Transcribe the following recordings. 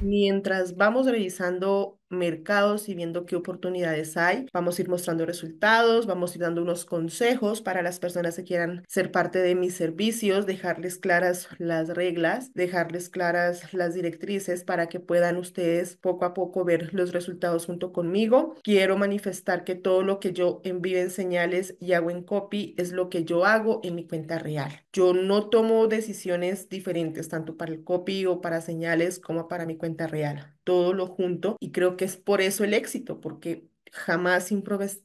mientras vamos revisando mercados y viendo qué oportunidades hay. Vamos a ir mostrando resultados, vamos a ir dando unos consejos para las personas que quieran ser parte de mis servicios, dejarles claras las reglas, dejarles claras las directrices para que puedan ustedes poco a poco ver los resultados junto conmigo. Quiero manifestar que todo lo que yo envío en señales y hago en copy es lo que yo hago en mi cuenta real. Yo no tomo decisiones diferentes tanto para el copy o para señales como para mi cuenta real todo lo junto y creo que es por eso el éxito, porque jamás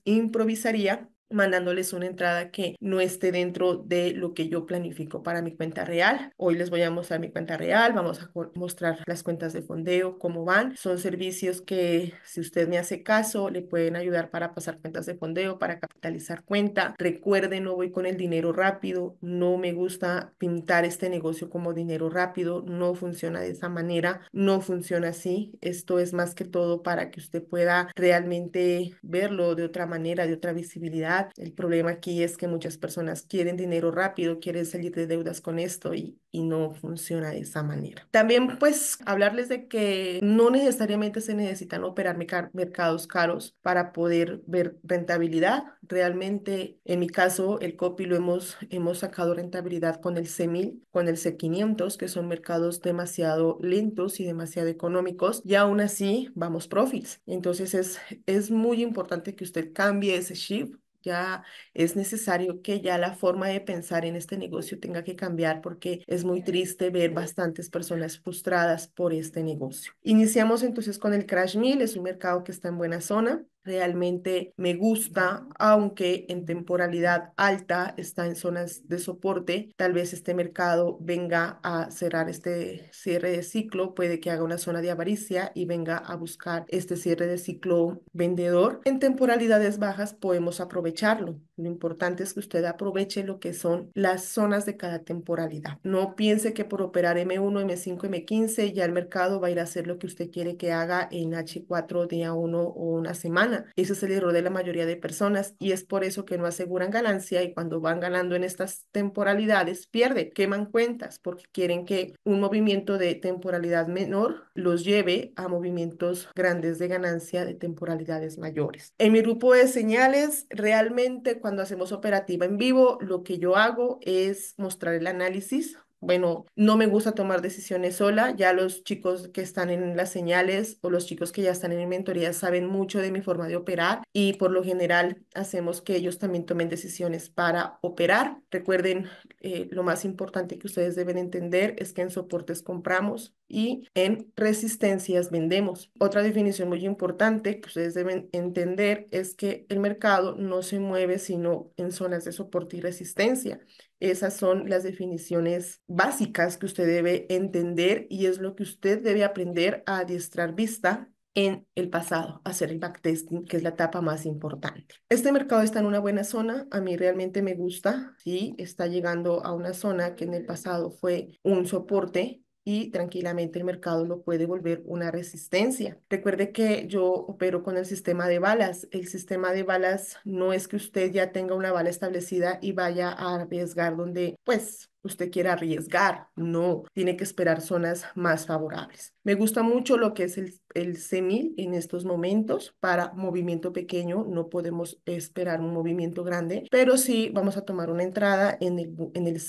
improvisaría mandándoles una entrada que no esté dentro de lo que yo planifico para mi cuenta real. Hoy les voy a mostrar mi cuenta real, vamos a mostrar las cuentas de fondeo, cómo van. Son servicios que si usted me hace caso, le pueden ayudar para pasar cuentas de fondeo, para capitalizar cuenta. Recuerde, no voy con el dinero rápido, no me gusta pintar este negocio como dinero rápido, no funciona de esa manera, no funciona así. Esto es más que todo para que usted pueda realmente verlo de otra manera, de otra visibilidad el problema aquí es que muchas personas quieren dinero rápido, quieren salir de deudas con esto y, no funciona de esa manera. También pues hablarles de que no necesariamente se necesitan operar mercados caros para poder ver rentabilidad. Realmente en mi caso el COPY lo hemos, hemos sacado rentabilidad con el C1000, con el C500, que son mercados demasiado lentos y demasiado económicos y aún así vamos profits. Entonces es, es muy importante que usted cambie ese shift ya es necesario que ya la forma de pensar en este negocio tenga que cambiar porque es muy triste ver bastantes personas frustradas por este negocio. Iniciamos entonces con el Crash Mill, es un mercado que está en buena zona, realmente me gusta, aunque en temporalidad alta está en zonas de soporte, tal vez este mercado venga a cerrar este cierre de ciclo, puede que haga una zona de avaricia y venga a buscar este cierre de ciclo vendedor. En temporalidades bajas podemos aprovecharlo. Lo importante es que usted aproveche lo que son las zonas de cada temporalidad. No piense que por operar M1, M5, M15 ya el mercado va a ir a hacer lo que usted quiere que haga en H4 día 1 o una semana ese es el error de la mayoría de personas y es por eso que no aseguran ganancia y cuando van ganando en estas temporalidades pierden, queman cuentas porque quieren que un movimiento de temporalidad menor los lleve a movimientos grandes de ganancia de temporalidades mayores. En mi grupo de señales, realmente cuando hacemos operativa en vivo, lo que yo hago es mostrar el análisis bueno, no me gusta tomar decisiones sola, ya los chicos que están en las señales o los chicos que ya están en mentoría saben mucho de mi forma de operar y por lo general hacemos que ellos también tomen decisiones para operar. Recuerden, eh, lo más importante que ustedes deben entender es que en soportes compramos y en resistencias vendemos. Otra definición muy importante que ustedes deben entender es que el mercado no se mueve sino en zonas de soporte y resistencia. Esas son las definiciones básicas que usted debe entender y es lo que usted debe aprender a adiestrar vista en el pasado, hacer el backtesting, que es la etapa más importante. Este mercado está en una buena zona, a mí realmente me gusta, sí, está llegando a una zona que en el pasado fue un soporte, y tranquilamente el mercado lo puede volver una resistencia. Recuerde que yo opero con el sistema de balas. El sistema de balas no es que usted ya tenga una bala establecida y vaya a arriesgar donde pues usted quiera arriesgar, no, tiene que esperar zonas más favorables. Me gusta mucho lo que es el, el 1000 en estos momentos para movimiento pequeño, no podemos esperar un movimiento grande, pero sí vamos a tomar una entrada en el, en el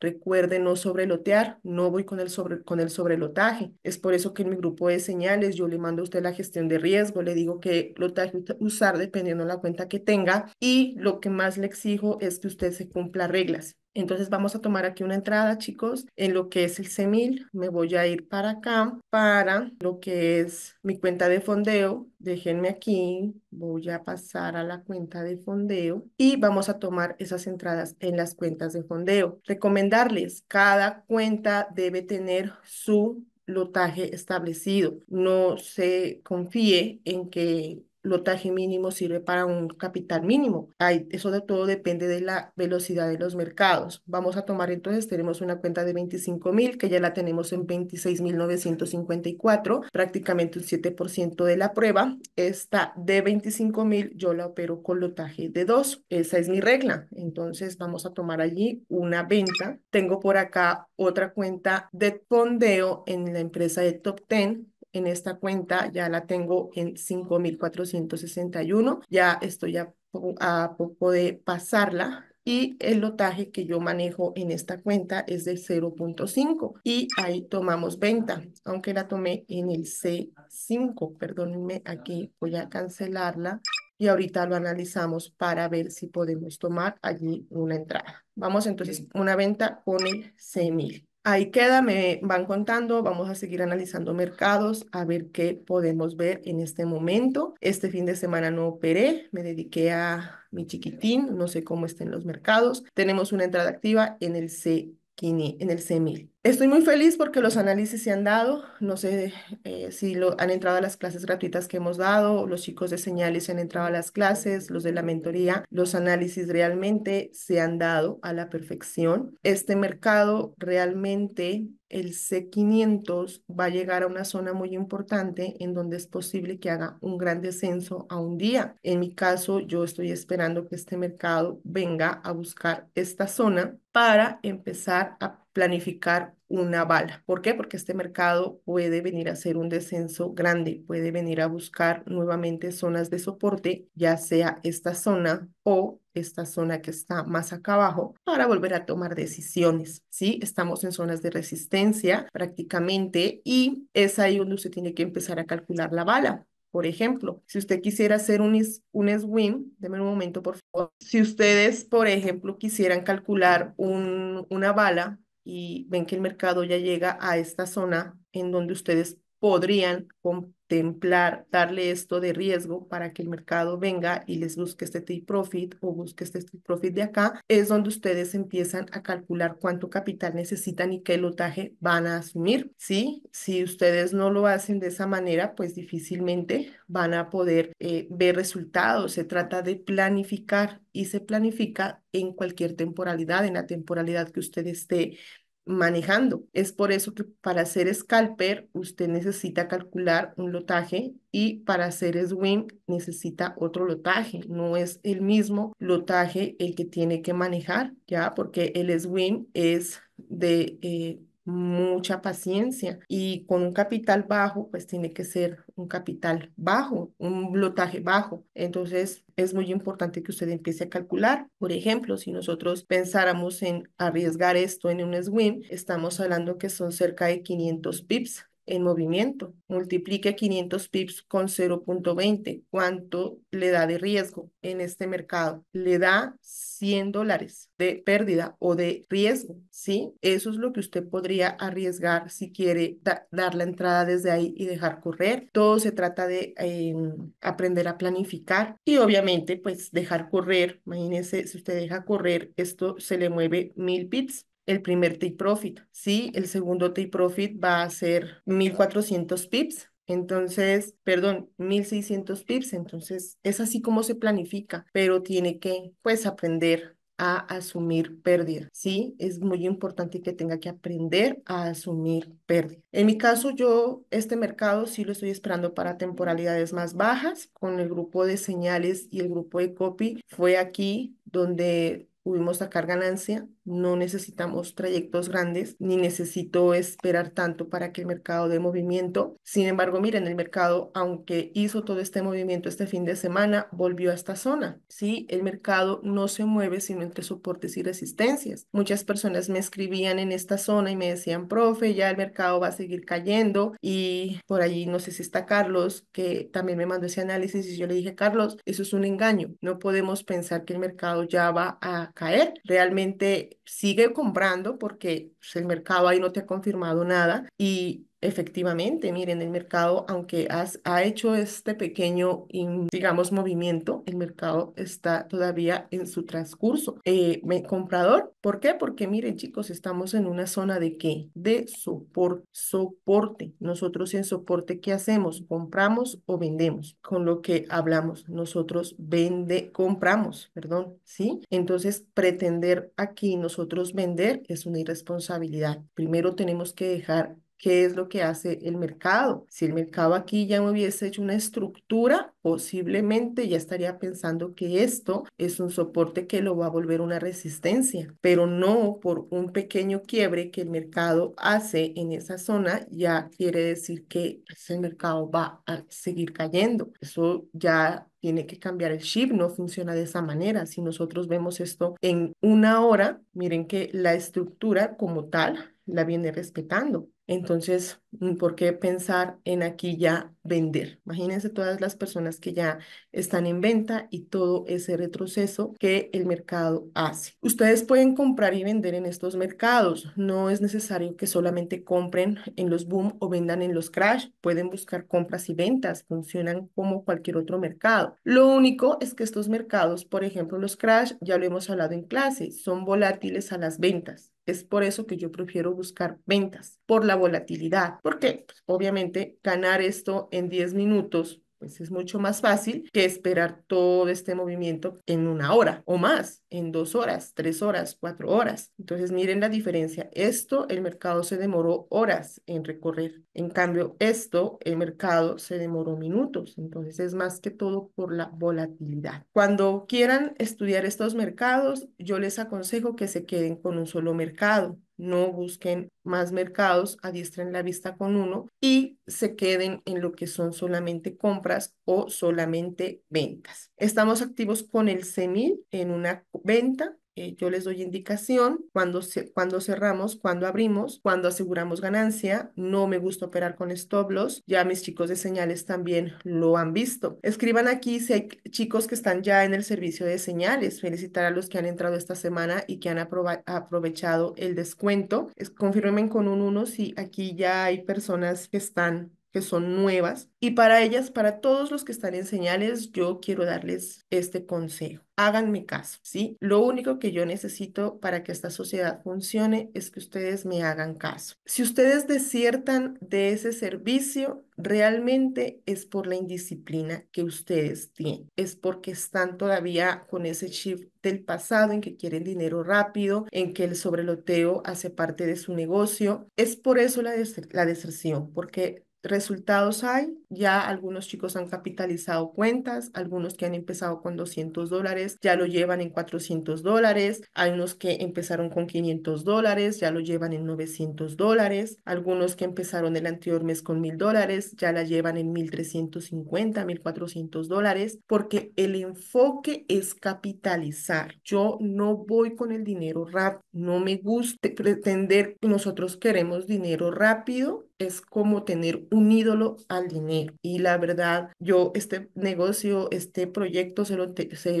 Recuerde no sobrelotear, no voy con el, sobre, con el sobrelotaje. Es por eso que en mi grupo de señales yo le mando a usted la gestión de riesgo, le digo que lotaje usar dependiendo la cuenta que tenga y lo que más le exijo es que usted se cumpla reglas. Entonces vamos a tomar aquí una entrada, chicos, en lo que es el CEMIL. Me voy a ir para acá, para lo que es mi cuenta de fondeo. Déjenme aquí, voy a pasar a la cuenta de fondeo y vamos a tomar esas entradas en las cuentas de fondeo. Recomendarles, cada cuenta debe tener su lotaje establecido. No se confíe en que lotaje mínimo sirve para un capital mínimo. eso de todo depende de la velocidad de los mercados. Vamos a tomar entonces, tenemos una cuenta de 25 mil, que ya la tenemos en 26.954, prácticamente un 7% de la prueba. Esta de 25 mil yo la opero con lotaje de 2. Esa es mi regla. Entonces vamos a tomar allí una venta. Tengo por acá otra cuenta de fondeo en la empresa de Top 10 en esta cuenta ya la tengo en 5.461, ya estoy a, poco de pasarla y el lotaje que yo manejo en esta cuenta es de 0.5 y ahí tomamos venta, aunque la tomé en el C5, perdónenme, aquí voy a cancelarla y ahorita lo analizamos para ver si podemos tomar allí una entrada. Vamos entonces una venta con el C1000. Ahí queda, me van contando, vamos a seguir analizando mercados, a ver qué podemos ver en este momento. Este fin de semana no operé, me dediqué a mi chiquitín, no sé cómo estén los mercados. Tenemos una entrada activa en el C en el 1000 Estoy muy feliz porque los análisis se han dado. No sé eh, si lo, han entrado a las clases gratuitas que hemos dado, los chicos de señales han entrado a las clases, los de la mentoría. Los análisis realmente se han dado a la perfección. Este mercado realmente el C500 va a llegar a una zona muy importante en donde es posible que haga un gran descenso a un día. En mi caso, yo estoy esperando que este mercado venga a buscar esta zona para empezar a planificar una bala. ¿Por qué? Porque este mercado puede venir a hacer un descenso grande, puede venir a buscar nuevamente zonas de soporte, ya sea esta zona o esta zona que está más acá abajo para volver a tomar decisiones. ¿sí? Estamos en zonas de resistencia prácticamente y es ahí donde usted tiene que empezar a calcular la bala. Por ejemplo, si usted quisiera hacer un, un swing, déme un momento por favor. Si ustedes, por ejemplo, quisieran calcular un, una bala y ven que el mercado ya llega a esta zona en donde ustedes podrían comprar contemplar darle esto de riesgo para que el mercado venga y les busque este take profit o busque este take profit de acá, es donde ustedes empiezan a calcular cuánto capital necesitan y qué lotaje van a asumir. ¿sí? Si ustedes no lo hacen de esa manera, pues difícilmente van a poder eh, ver resultados. Se trata de planificar y se planifica en cualquier temporalidad, en la temporalidad que ustedes esté manejando. Es por eso que para hacer scalper usted necesita calcular un lotaje y para hacer swing necesita otro lotaje. No es el mismo lotaje el que tiene que manejar, ¿ya? Porque el swing es de... Eh, mucha paciencia y con un capital bajo, pues tiene que ser un capital bajo, un blotaje bajo. Entonces es muy importante que usted empiece a calcular. Por ejemplo, si nosotros pensáramos en arriesgar esto en un swing, estamos hablando que son cerca de 500 pips en movimiento. Multiplique 500 pips con 0.20. ¿Cuánto le da de riesgo en este mercado? Le da 100 dólares de pérdida o de riesgo, ¿sí? Eso es lo que usted podría arriesgar si quiere dar la entrada desde ahí y dejar correr. Todo se trata de eh, aprender a planificar y obviamente pues dejar correr. Imagínense, si usted deja correr, esto se le mueve mil pips el primer take profit, ¿sí? El segundo take profit va a ser 1400 pips, entonces, perdón, 1600 pips, entonces es así como se planifica, pero tiene que pues aprender a asumir pérdida, ¿sí? Es muy importante que tenga que aprender a asumir pérdida. En mi caso, yo este mercado sí lo estoy esperando para temporalidades más bajas, con el grupo de señales y el grupo de copy. Fue aquí donde pudimos sacar ganancia no necesitamos trayectos grandes ni necesito esperar tanto para que el mercado dé movimiento. Sin embargo, miren, el mercado, aunque hizo todo este movimiento este fin de semana, volvió a esta zona. Sí, el mercado no se mueve sino entre soportes y resistencias. Muchas personas me escribían en esta zona y me decían, profe, ya el mercado va a seguir cayendo. Y por allí, no sé si está Carlos, que también me mandó ese análisis y yo le dije, Carlos, eso es un engaño. No podemos pensar que el mercado ya va a caer. Realmente sigue comprando porque pues, el mercado ahí no te ha confirmado nada y efectivamente, miren, el mercado, aunque has, ha hecho este pequeño, digamos, movimiento, el mercado está todavía en su transcurso. Eh, comprador, ¿por qué? Porque miren, chicos, estamos en una zona de qué? De soporte. soporte. Nosotros en soporte, ¿qué hacemos? ¿Compramos o vendemos? Con lo que hablamos, nosotros vende, compramos, perdón, ¿sí? Entonces, pretender aquí nosotros vender es una irresponsabilidad. Primero tenemos que dejar qué es lo que hace el mercado. Si el mercado aquí ya hubiese hecho una estructura, posiblemente ya estaría pensando que esto es un soporte que lo va a volver una resistencia, pero no por un pequeño quiebre que el mercado hace en esa zona, ya quiere decir que ese pues, mercado va a seguir cayendo. Eso ya tiene que cambiar el chip, no funciona de esa manera. Si nosotros vemos esto en una hora, miren que la estructura como tal la viene respetando. Entonces, mm, ¿por qué pensar en aquí ya vender? Imagínense todas las personas que ya están en venta y todo ese retroceso que el mercado hace. Ustedes pueden comprar y vender en estos mercados. No es necesario que solamente compren en los boom o vendan en los crash. Pueden buscar compras y ventas. Funcionan como cualquier otro mercado. Lo único es que estos mercados, por ejemplo, los crash, ya lo hemos hablado en clase, son volátiles a las ventas. Es por eso que yo prefiero buscar ventas, por la volatilidad, porque pues, obviamente ganar esto en 10 minutos pues, es mucho más fácil que esperar todo este movimiento en una hora o más, en dos horas, tres horas, cuatro horas. Entonces miren la diferencia. Esto el mercado se demoró horas en recorrer. En cambio, esto el mercado se demoró minutos. Entonces es más que todo por la volatilidad. Cuando quieran estudiar estos mercados, yo les aconsejo que se queden con un solo mercado no busquen más mercados, adiestren la vista con uno y se queden en lo que son solamente compras o solamente ventas. Estamos activos con el CEMIL en una venta eh, yo les doy indicación cuando, se, cuando cerramos, cuando abrimos, cuando aseguramos ganancia. No me gusta operar con stop loss. Ya mis chicos de señales también lo han visto. Escriban aquí si hay chicos que están ya en el servicio de señales. Felicitar a los que han entrado esta semana y que han aprovechado el descuento. Es, confirmen con un 1 si aquí ya hay personas que están que son nuevas. Y para ellas, para todos los que están en señales, yo quiero darles este consejo. mi caso, ¿sí? Lo único que yo necesito para que esta sociedad funcione es que ustedes me hagan caso. Si ustedes desiertan de ese servicio, realmente es por la indisciplina que ustedes tienen. Es porque están todavía con ese chip del pasado en que quieren dinero rápido, en que el sobreloteo hace parte de su negocio. Es por eso la, la deserción, porque Resultados hay, ya algunos chicos han capitalizado cuentas, algunos que han empezado con 200 dólares ya lo llevan en 400 dólares, hay unos que empezaron con 500 dólares ya lo llevan en 900 dólares, algunos que empezaron el anterior mes con 1000 dólares ya la llevan en 1350, 1400 dólares, porque el enfoque es capitalizar. Yo no voy con el dinero rápido, no me gusta pretender que nosotros queremos dinero rápido es como tener un ídolo al dinero. Y la verdad, yo este negocio, este proyecto se lo,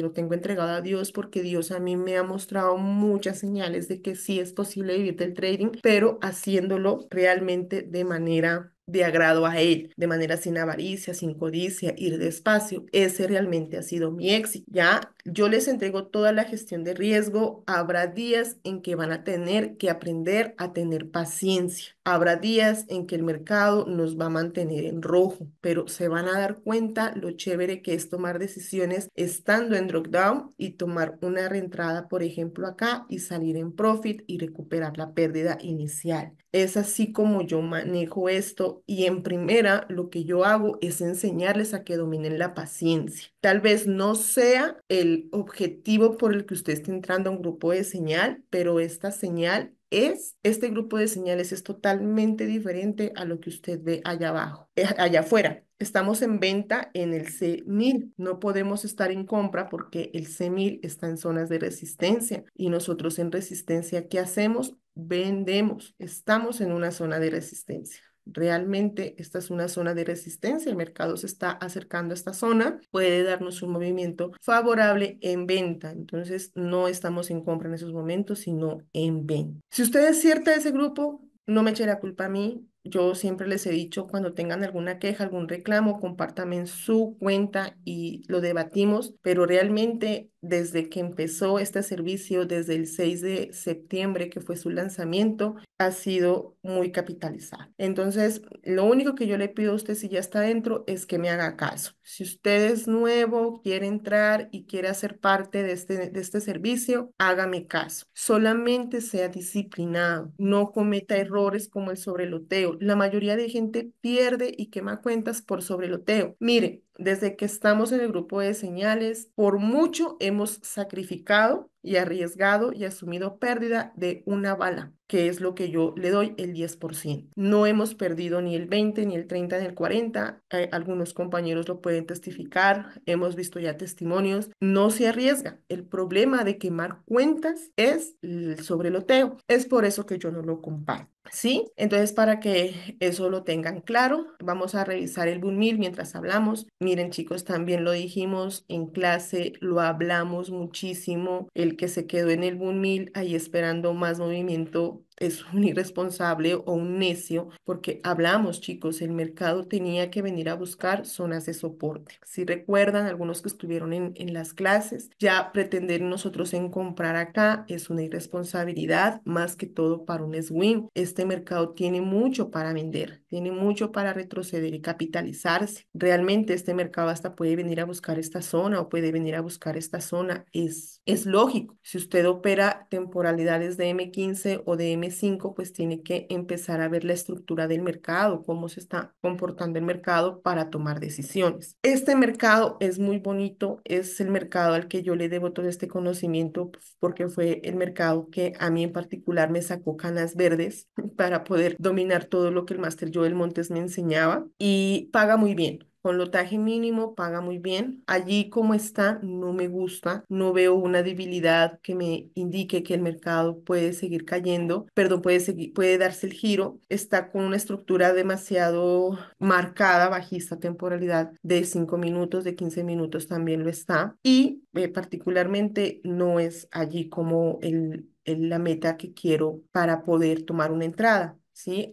lo tengo entregado a Dios porque Dios a mí me ha mostrado muchas señales de que sí es posible vivir del trading, pero haciéndolo realmente de manera de agrado a Él, de manera sin avaricia, sin codicia, ir despacio. Ese realmente ha sido mi éxito. Ya yo les entrego toda la gestión de riesgo. Habrá días en que van a tener que aprender a tener paciencia Habrá días en que el mercado nos va a mantener en rojo, pero se van a dar cuenta lo chévere que es tomar decisiones estando en drop-down y tomar una reentrada, por ejemplo, acá y salir en profit y recuperar la pérdida inicial. Es así como yo manejo esto y en primera lo que yo hago es enseñarles a que dominen la paciencia. Tal vez no sea el objetivo por el que usted esté entrando a un grupo de señal, pero esta señal es, este grupo de señales es totalmente diferente a lo que usted ve allá abajo, eh, allá afuera. Estamos en venta en el C1000. No podemos estar en compra porque el C1000 está en zonas de resistencia y nosotros en resistencia, ¿qué hacemos? Vendemos. Estamos en una zona de resistencia. Realmente esta es una zona de resistencia, el mercado se está acercando a esta zona, puede darnos un movimiento favorable en venta, entonces no estamos en compra en esos momentos, sino en venta. Si usted es de ese grupo, no me eche la culpa a mí, yo siempre les he dicho, cuando tengan alguna queja, algún reclamo, compártame en su cuenta y lo debatimos, pero realmente desde que empezó este servicio, desde el 6 de septiembre, que fue su lanzamiento, ha sido muy capitalizado. Entonces, lo único que yo le pido a usted si ya está dentro es que me haga caso. Si usted es nuevo, quiere entrar y quiere hacer parte de este, de este servicio, hágame caso. Solamente sea disciplinado, no cometa errores como el sobreloteo la mayoría de gente pierde y quema cuentas por sobreloteo. Mire, desde que estamos en el grupo de señales, por mucho hemos sacrificado y arriesgado y asumido pérdida de una bala, que es lo que yo le doy el 10%. No hemos perdido ni el 20, ni el 30, ni el 40. Eh, algunos compañeros lo pueden testificar, hemos visto ya testimonios. No se arriesga. El problema de quemar cuentas es el sobreloteo. Es por eso que yo no lo comparto. ¿Sí? Entonces, para que eso lo tengan claro, vamos a revisar el mil mientras hablamos. Miren, chicos, también lo dijimos en clase, lo hablamos muchísimo. El que se quedó en el mil ahí esperando más movimiento es un irresponsable o un necio, porque hablamos, chicos, el mercado tenía que venir a buscar zonas de soporte. Si recuerdan, algunos que estuvieron en, las clases, ya pretender nosotros en comprar acá es una irresponsabilidad, más que todo para un swing. Este mercado tiene mucho para vender tiene mucho para retroceder y capitalizarse. Realmente este mercado hasta puede venir a buscar esta zona o puede venir a buscar esta zona. Es, es lógico. Si usted opera temporalidades de M15 o de M5, pues tiene que empezar a ver la estructura del mercado, cómo se está comportando el mercado para tomar decisiones. Este mercado es muy bonito, es el mercado al que yo le debo todo este conocimiento pues, porque fue el mercado que a mí en particular me sacó canas verdes para poder dominar todo lo que el master yo el Montes me enseñaba y paga muy bien. Con lotaje mínimo paga muy bien. Allí como está, no me gusta. No veo una debilidad que me indique que el mercado puede seguir cayendo, perdón, puede, seguir, puede darse el giro. Está con una estructura demasiado marcada, bajista temporalidad de 5 minutos, de 15 minutos también lo está. Y eh, particularmente no es allí como el, la meta que quiero para poder tomar una entrada.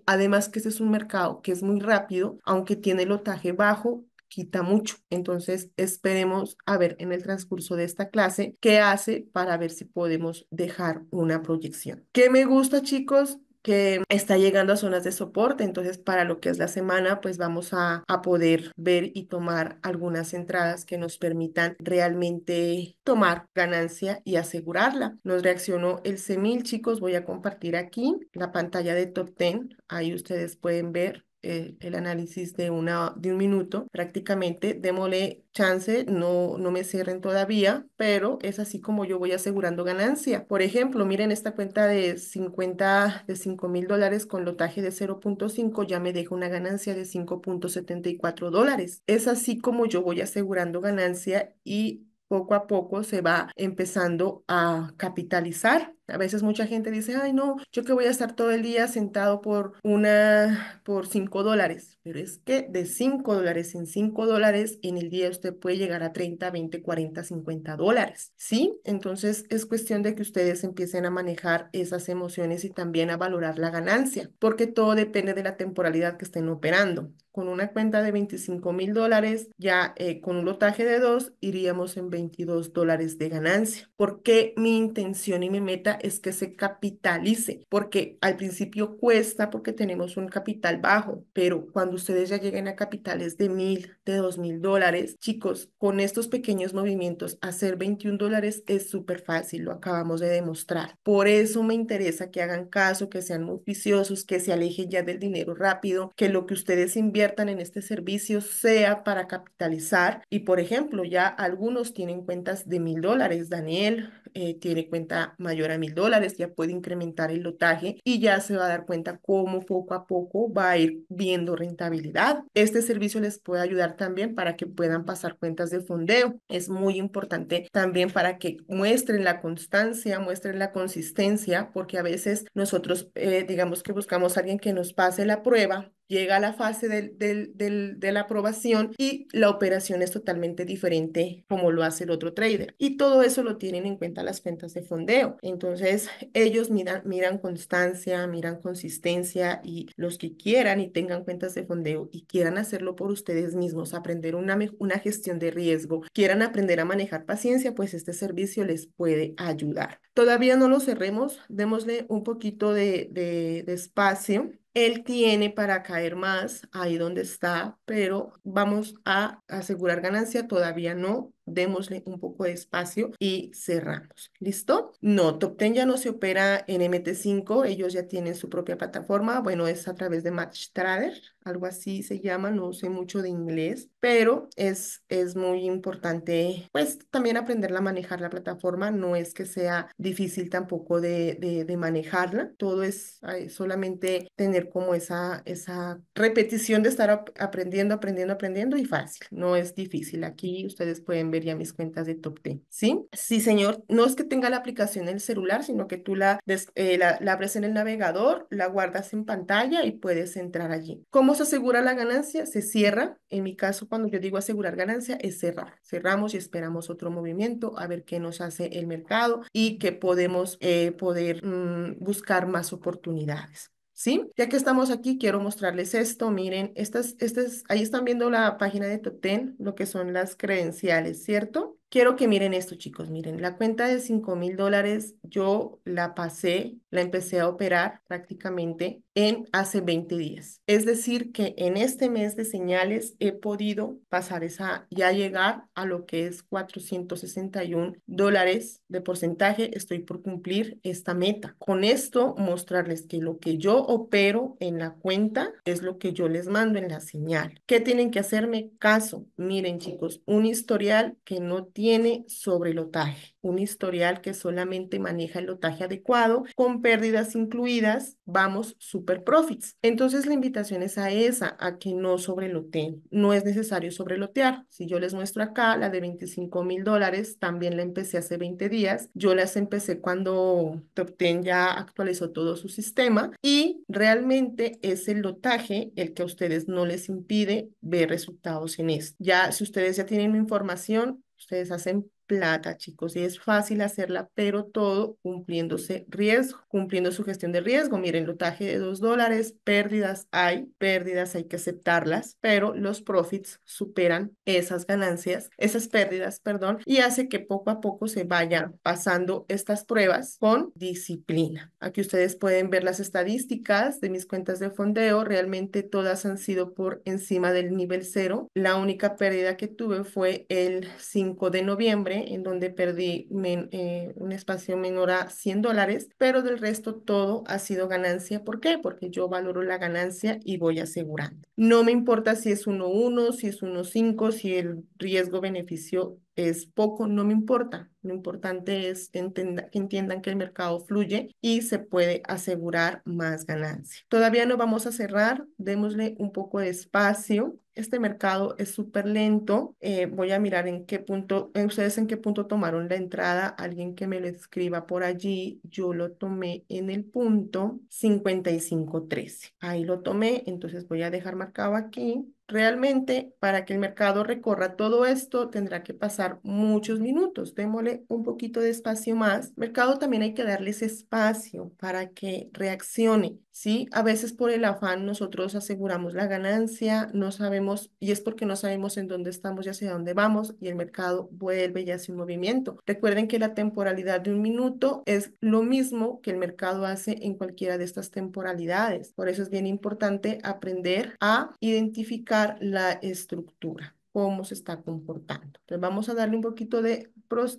Además que ese es un mercado que es muy rápido, aunque tiene lotaje bajo, quita mucho. Entonces, esperemos a ver en el transcurso de esta clase qué hace para ver si podemos dejar una proyección. ¿Qué me gusta, chicos? que está llegando a zonas de soporte. Entonces, para lo que es la semana, pues vamos a, poder ver y tomar algunas entradas que nos permitan realmente tomar ganancia y asegurarla. Nos reaccionó el C1000 chicos. Voy a compartir aquí la pantalla de Top 10. Ahí ustedes pueden ver el, análisis de, una, de un minuto, prácticamente démosle chance, no, no me cierren todavía, pero es así como yo voy asegurando ganancia. Por ejemplo, miren esta cuenta de 50, de 5 mil dólares con lotaje de 0.5, ya me deja una ganancia de 5.74 dólares. Es así como yo voy asegurando ganancia y poco a poco se va empezando a capitalizar. A veces mucha gente dice, ay no, yo que voy a estar todo el día sentado por una, por cinco dólares. Pero es que de cinco dólares en cinco dólares en el día usted puede llegar a 30, 20, 40, 50 dólares. ¿Sí? Entonces es cuestión de que ustedes empiecen a manejar esas emociones y también a valorar la ganancia, porque todo depende de la temporalidad que estén operando con una cuenta de 25 mil dólares, ya eh, con un lotaje de 2, iríamos en 22 dólares de ganancia. Porque mi intención y mi meta es que se capitalice? Porque al principio cuesta porque tenemos un capital bajo, pero cuando ustedes ya lleguen a capitales de mil, de dos mil dólares, chicos, con estos pequeños movimientos, hacer 21 dólares es súper fácil, lo acabamos de demostrar. Por eso me interesa que hagan caso, que sean muy oficiosos, que se alejen ya del dinero rápido, que lo que ustedes invierten en este servicio sea para capitalizar. Y por ejemplo, ya algunos tienen cuentas de mil dólares. Daniel eh, tiene cuenta mayor a mil dólares, ya puede incrementar el lotaje y ya se va a dar cuenta cómo poco a poco va a ir viendo rentabilidad. Este servicio les puede ayudar también para que puedan pasar cuentas de fondeo. Es muy importante también para que muestren la constancia, muestren la consistencia, porque a veces nosotros eh, digamos que buscamos a alguien que nos pase la prueba llega a la fase de la aprobación y la operación es totalmente diferente como lo hace el otro trader. Y todo eso lo tienen en cuenta las cuentas de fondeo. Entonces, ellos miran, constancia, miran consistencia y los que quieran y tengan cuentas de fondeo y quieran hacerlo por ustedes mismos, aprender una, gestión de riesgo, quieran aprender a manejar paciencia, pues este servicio les puede ayudar. Todavía no lo cerremos, démosle un poquito de, de espacio él tiene para caer más ahí donde está, pero vamos a asegurar ganancia, todavía no, démosle un poco de espacio y cerramos. ¿Listo? No, Top Ten ya no se opera en MT5, ellos ya tienen su propia plataforma, bueno, es a través de Match Trader, algo así se llama, no sé mucho de inglés, pero es, es muy importante, pues también aprender a manejar la plataforma, no es que sea difícil tampoco de, de, manejarla, todo es eh, solamente tener como esa, esa repetición de estar aprendiendo, aprendiendo, aprendiendo y fácil, no es difícil. Aquí ustedes pueden ver ya mis cuentas de Top Ten, ¿sí? Sí, señor, no es que tenga la aplicación en el celular, sino que tú eh, la, la, abres en el navegador, la guardas en pantalla y puedes entrar allí. ¿Cómo se asegura la ganancia? Se cierra. En mi caso, cuando yo digo asegurar ganancia, es cerrar. Cerramos y esperamos otro movimiento a ver qué nos hace el mercado y que podemos eh, poder mm, buscar más oportunidades. ¿sí? Ya que estamos aquí, quiero mostrarles esto. Miren, estas, estas, ahí están viendo la página de Top lo que son las credenciales, ¿cierto? Quiero que miren esto, chicos. Miren, la cuenta de $5,000, mil dólares yo la pasé, la empecé a operar prácticamente en hace 20 días. Es decir, que en este mes de señales he podido pasar esa, ya llegar a lo que es 461 dólares de porcentaje. Estoy por cumplir esta meta. Con esto, mostrarles que lo que yo opero en la cuenta es lo que yo les mando en la señal. ¿Qué tienen que hacerme caso? Miren, chicos, un historial que no tiene sobrelotaje un historial que solamente maneja el lotaje adecuado, con pérdidas incluidas, vamos super profits. Entonces la invitación es a esa, a que no sobreloteen. No es necesario sobrelotear. Si yo les muestro acá la de 25 mil dólares, también la empecé hace 20 días. Yo las empecé cuando TopTen ya actualizó todo su sistema y realmente es el lotaje el que a ustedes no les impide ver resultados en esto. Ya si ustedes ya tienen información, ustedes hacen plata, chicos. Y es fácil hacerla, pero todo cumpliéndose riesgo, cumpliendo su gestión de riesgo. Miren, lotaje de 2 dólares, pérdidas hay, pérdidas hay que aceptarlas, pero los profits superan esas ganancias, esas pérdidas, perdón, y hace que poco a poco se vayan pasando estas pruebas con disciplina. Aquí ustedes pueden ver las estadísticas de mis cuentas de fondeo, realmente todas han sido por encima del nivel cero. La única pérdida que tuve fue el 5 de noviembre en donde perdí eh, un espacio menor a 100 dólares, pero del resto todo ha sido ganancia. ¿Por qué? Porque yo valoro la ganancia y voy asegurando. No me importa si es 1.1 si es 1-5, si el riesgo-beneficio es poco, no me importa lo importante es que, que entiendan que el mercado fluye y se puede asegurar más ganancia. Todavía no vamos a cerrar, démosle un poco de espacio este mercado es súper lento. Eh, voy a mirar en qué punto, eh, ustedes en qué punto tomaron la entrada. Alguien que me lo escriba por allí. Yo lo tomé en el punto 55.13. Ahí lo tomé, entonces voy a dejar marcado aquí. Realmente, para que el mercado recorra todo esto, tendrá que pasar muchos minutos. Démosle un poquito de espacio más. Mercado también hay que darles espacio para que reaccione, ¿sí? A veces por el afán nosotros aseguramos la ganancia, no sabemos, y es porque no sabemos en dónde estamos y hacia dónde vamos, y el mercado vuelve y hace un movimiento. Recuerden que la temporalidad de un minuto es lo mismo que el mercado hace en cualquiera de estas temporalidades. Por eso es bien importante aprender a identificar la estructura cómo se está comportando. Entonces vamos a darle un poquito de,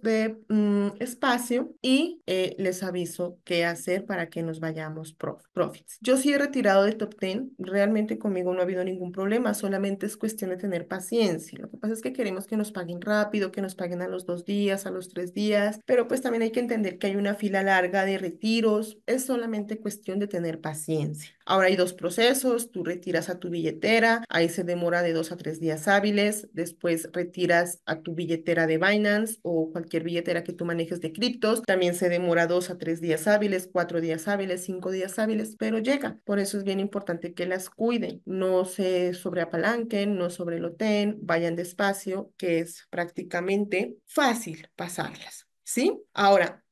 de mm, espacio y eh, les aviso qué hacer para que nos vayamos profits. Yo sí he retirado del top 10, realmente conmigo no ha habido ningún problema, solamente es cuestión de tener paciencia. Lo que pasa es que queremos que nos paguen rápido, que nos paguen a los dos días, a los tres días, pero pues también hay que entender que hay una fila larga de retiros, es solamente cuestión de tener paciencia. Ahora hay dos procesos, tú retiras a tu billetera, ahí se demora de dos a tres días hábiles, después retiras a tu billetera de Binance o cualquier billetera que tú manejes de criptos, también se demora dos a tres días hábiles, cuatro días hábiles, cinco días hábiles, pero llega. Por eso es bien importante que las cuiden, no se sobreapalanquen, no sobreloten, vayan despacio, que es prácticamente fácil pasarlas. ¿Sí? Ahora,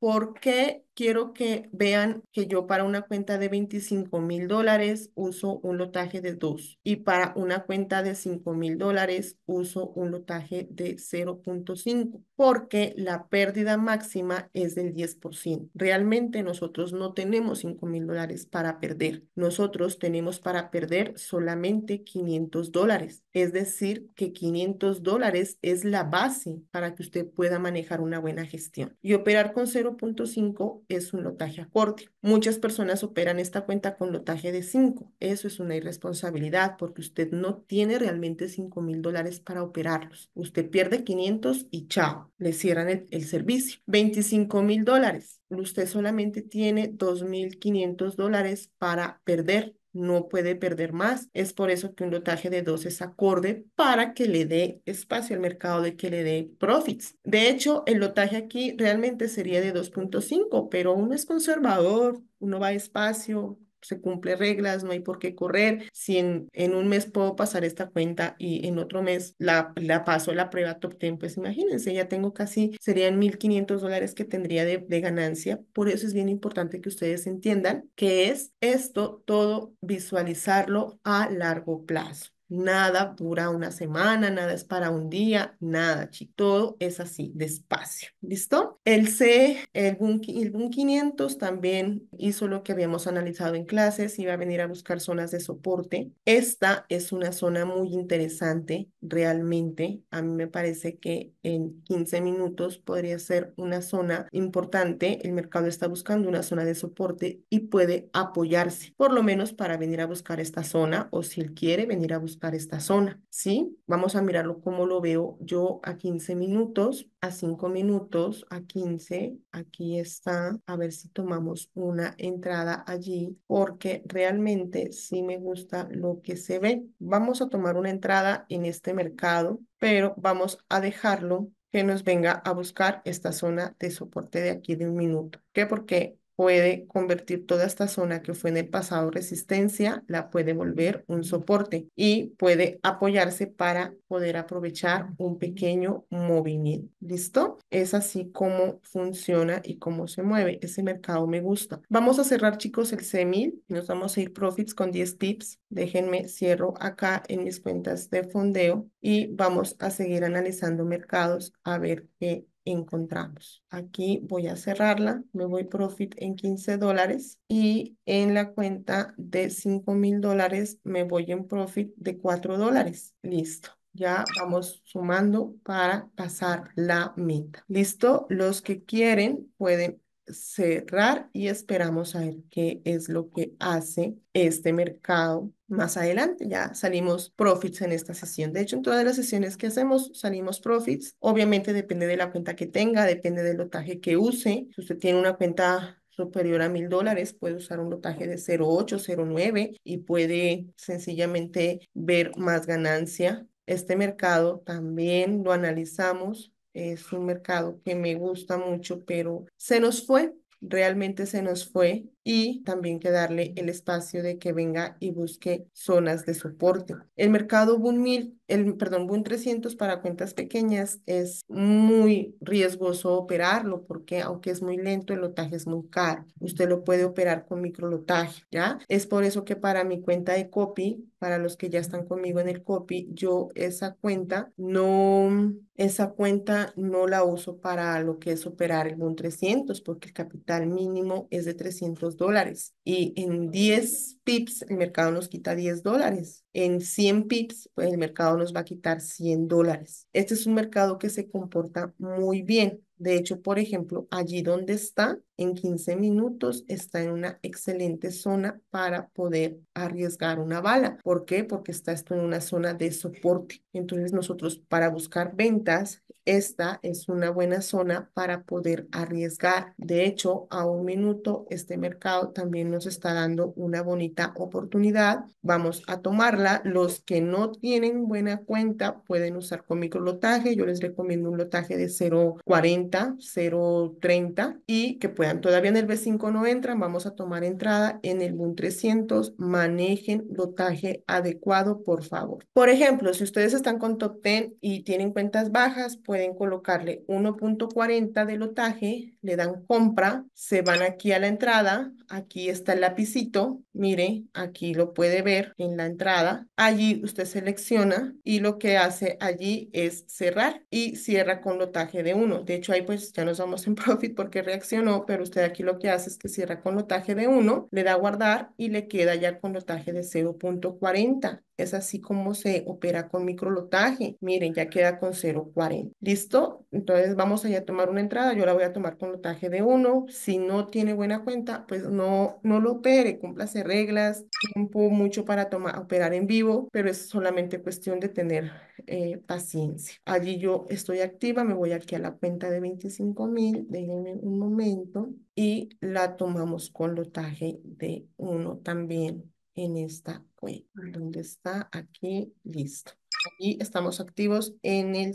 qué? quiero que vean que yo para una cuenta de 25 mil dólares uso un lotaje de 2 y para una cuenta de 5.000 mil dólares uso un lotaje de 0.5 porque la pérdida máxima es del 10%. Realmente nosotros no tenemos 5.000 mil dólares para perder. Nosotros tenemos para perder solamente 500 dólares. Es decir, que 500 dólares es la base para que usted pueda manejar una buena gestión y operar con 0 punto5 es un lotaje acorde. Muchas personas operan esta cuenta con lotaje de 5. Eso es una irresponsabilidad porque usted no tiene realmente 5 mil dólares para operarlos. Usted pierde 500 y chao, le cierran el, servicio. 25 mil dólares. Usted solamente tiene 2.500 dólares para perder no puede perder más. Es por eso que un lotaje de 2 es acorde para que le dé espacio al mercado, de que le dé profits. De hecho, el lotaje aquí realmente sería de 2.5, pero uno es conservador, uno va a espacio, se cumple reglas, no hay por qué correr. Si en, un mes puedo pasar esta cuenta y en otro mes la, la paso la prueba top 10, pues imagínense, ya tengo casi, serían 1.500 dólares que tendría de, ganancia. Por eso es bien importante que ustedes entiendan que es esto todo visualizarlo a largo plazo. Nada dura una semana, nada es para un día, nada, chicos. Todo es así, despacio. ¿Listo? El C, el BUN, el 500 también hizo lo que habíamos analizado en clases, iba a venir a buscar zonas de soporte. Esta es una zona muy interesante realmente. A mí me parece que en 15 minutos podría ser una zona importante. El mercado está buscando una zona de soporte y puede apoyarse, por lo menos para venir a buscar esta zona o si él quiere venir a buscar esta zona. ¿Sí? Vamos a mirarlo como lo veo yo a 15 minutos, a 5 minutos, aquí Aquí está. A ver si tomamos una entrada allí porque realmente sí me gusta lo que se ve. Vamos a tomar una entrada en este mercado, pero vamos a dejarlo que nos venga a buscar esta zona de soporte de aquí de un minuto. ¿Qué? Porque puede convertir toda esta zona que fue en el pasado resistencia, la puede volver un soporte y puede apoyarse para poder aprovechar un pequeño movimiento. ¿Listo? Es así como funciona y cómo se mueve. Ese mercado me gusta. Vamos a cerrar, chicos, el C1000. Nos vamos a ir profits con 10 tips. Déjenme, cierro acá en mis cuentas de fondeo y vamos a seguir analizando mercados a ver qué encontramos. Aquí voy a cerrarla, me voy profit en 15 dólares y en la cuenta de 5 mil dólares me voy en profit de 4 dólares. Listo. Ya vamos sumando para pasar la meta. Listo, los que quieren pueden cerrar y esperamos a ver qué es lo que hace este mercado más adelante. Ya salimos profits en esta sesión. De hecho, en todas las sesiones que hacemos salimos profits. Obviamente depende de la cuenta que tenga, depende del lotaje que use. Si usted tiene una cuenta superior a mil dólares, puede usar un lotaje de 0,8, 0,9 y puede sencillamente ver más ganancia. Este mercado también lo analizamos es un mercado que me gusta mucho, pero se nos fue, realmente se nos fue y también que darle el espacio de que venga y busque zonas de soporte. El mercado Boon el, perdón, Boom 300 para cuentas pequeñas es muy riesgoso operarlo porque aunque es muy lento, el lotaje es muy caro. Usted lo puede operar con microlotaje, ¿ya? Es por eso que para mi cuenta de copy, para los que ya están conmigo en el copy, yo esa cuenta no esa cuenta no la uso para lo que es operar el bun 300 porque el capital mínimo es de 300 dólares. Y en 10 pips el mercado nos quita 10 dólares. En 100 pips, pues, el mercado nos va a quitar 100 dólares. Este es un mercado que se comporta muy bien. De hecho, por ejemplo, allí donde está, en 15 minutos está en una excelente zona para poder arriesgar una bala. ¿Por qué? Porque está esto en una zona de soporte. Entonces nosotros para buscar ventas esta es una buena zona para poder arriesgar. De hecho, a un minuto, este mercado también nos está dando una bonita oportunidad. Vamos a tomarla. Los que no tienen buena cuenta pueden usar con lotaje Yo les recomiendo un lotaje de 0.40, 0.30 y que puedan todavía en el B5 no entran. Vamos a tomar entrada en el boom 300. Manejen lotaje adecuado, por favor. Por ejemplo, si ustedes están con top 10 y tienen cuentas bajas, pueden colocarle 1.40 de lotaje, le dan compra, se van aquí a la entrada, aquí está el lapicito, mire, aquí lo puede ver en la entrada, allí usted selecciona y lo que hace allí es cerrar y cierra con lotaje de 1. De hecho ahí pues ya nos vamos en profit porque reaccionó, pero usted aquí lo que hace es que cierra con lotaje de 1, le da guardar y le queda ya con lotaje de 0.40. Es así como se opera con microlotaje. Miren, ya queda con 0.40. ¿Listo? Entonces vamos a, ir a tomar una entrada, yo la voy a tomar con lotaje de uno Si no tiene buena cuenta, pues no, no lo opere, cúmplase reglas, tiempo mucho para tomar, operar en vivo, pero es solamente cuestión de tener eh, paciencia. Allí yo estoy activa, me voy aquí a la cuenta de 25 mil, déjenme un momento, y la tomamos con lotaje de uno también en esta cuenta. ¿Dónde está? Aquí, listo. Aquí estamos activos en el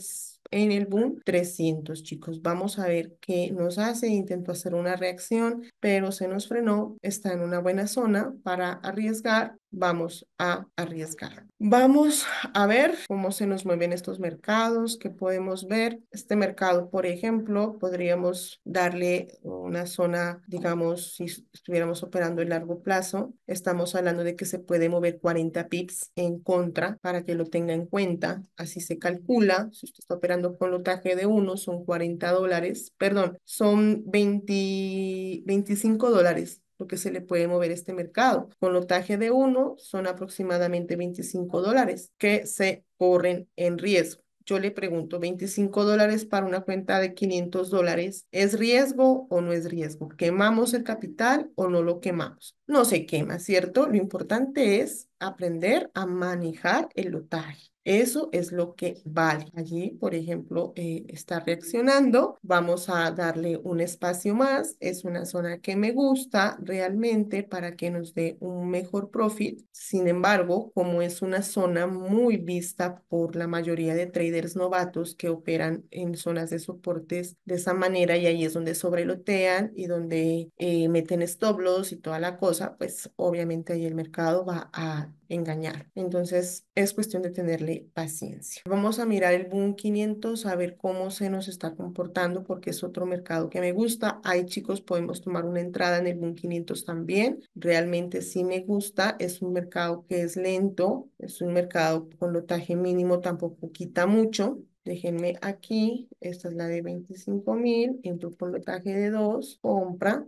en el boom 300, chicos. Vamos a ver qué nos hace. intento hacer una reacción, pero se nos frenó. Está en una buena zona para arriesgar vamos a arriesgar. Vamos a ver cómo se nos mueven estos mercados, qué podemos ver. Este mercado, por ejemplo, podríamos darle una zona, digamos, si estuviéramos operando en largo plazo, estamos hablando de que se puede mover 40 pips en contra para que lo tenga en cuenta. Así se calcula. Si usted está operando con lotaje de 1, son 40 dólares, perdón, son 20, 25 dólares lo que se le puede mover este mercado. Con lotaje de uno son aproximadamente 25 dólares que se corren en riesgo. Yo le pregunto, ¿25 dólares para una cuenta de 500 dólares es riesgo o no es riesgo? ¿Quemamos el capital o no lo quemamos? no se quema, ¿cierto? Lo importante es aprender a manejar el lotaje. Eso es lo que vale. Allí, por ejemplo, eh, está reaccionando. Vamos a darle un espacio más. Es una zona que me gusta realmente para que nos dé un mejor profit. Sin embargo, como es una zona muy vista por la mayoría de traders novatos que operan en zonas de soportes de esa manera y ahí es donde sobrelotean y donde eh, meten stop y toda la cosa pues obviamente ahí el mercado va a engañar. Entonces es cuestión de tenerle paciencia. Vamos a mirar el boom 500, a ver cómo se nos está comportando porque es otro mercado que me gusta. Hay chicos, podemos tomar una entrada en el boom 500 también. Realmente sí me gusta. Es un mercado que es lento, es un mercado con lotaje mínimo, tampoco quita mucho. Déjenme aquí, esta es la de $25,000. mil, entro por lotaje de 2, compra,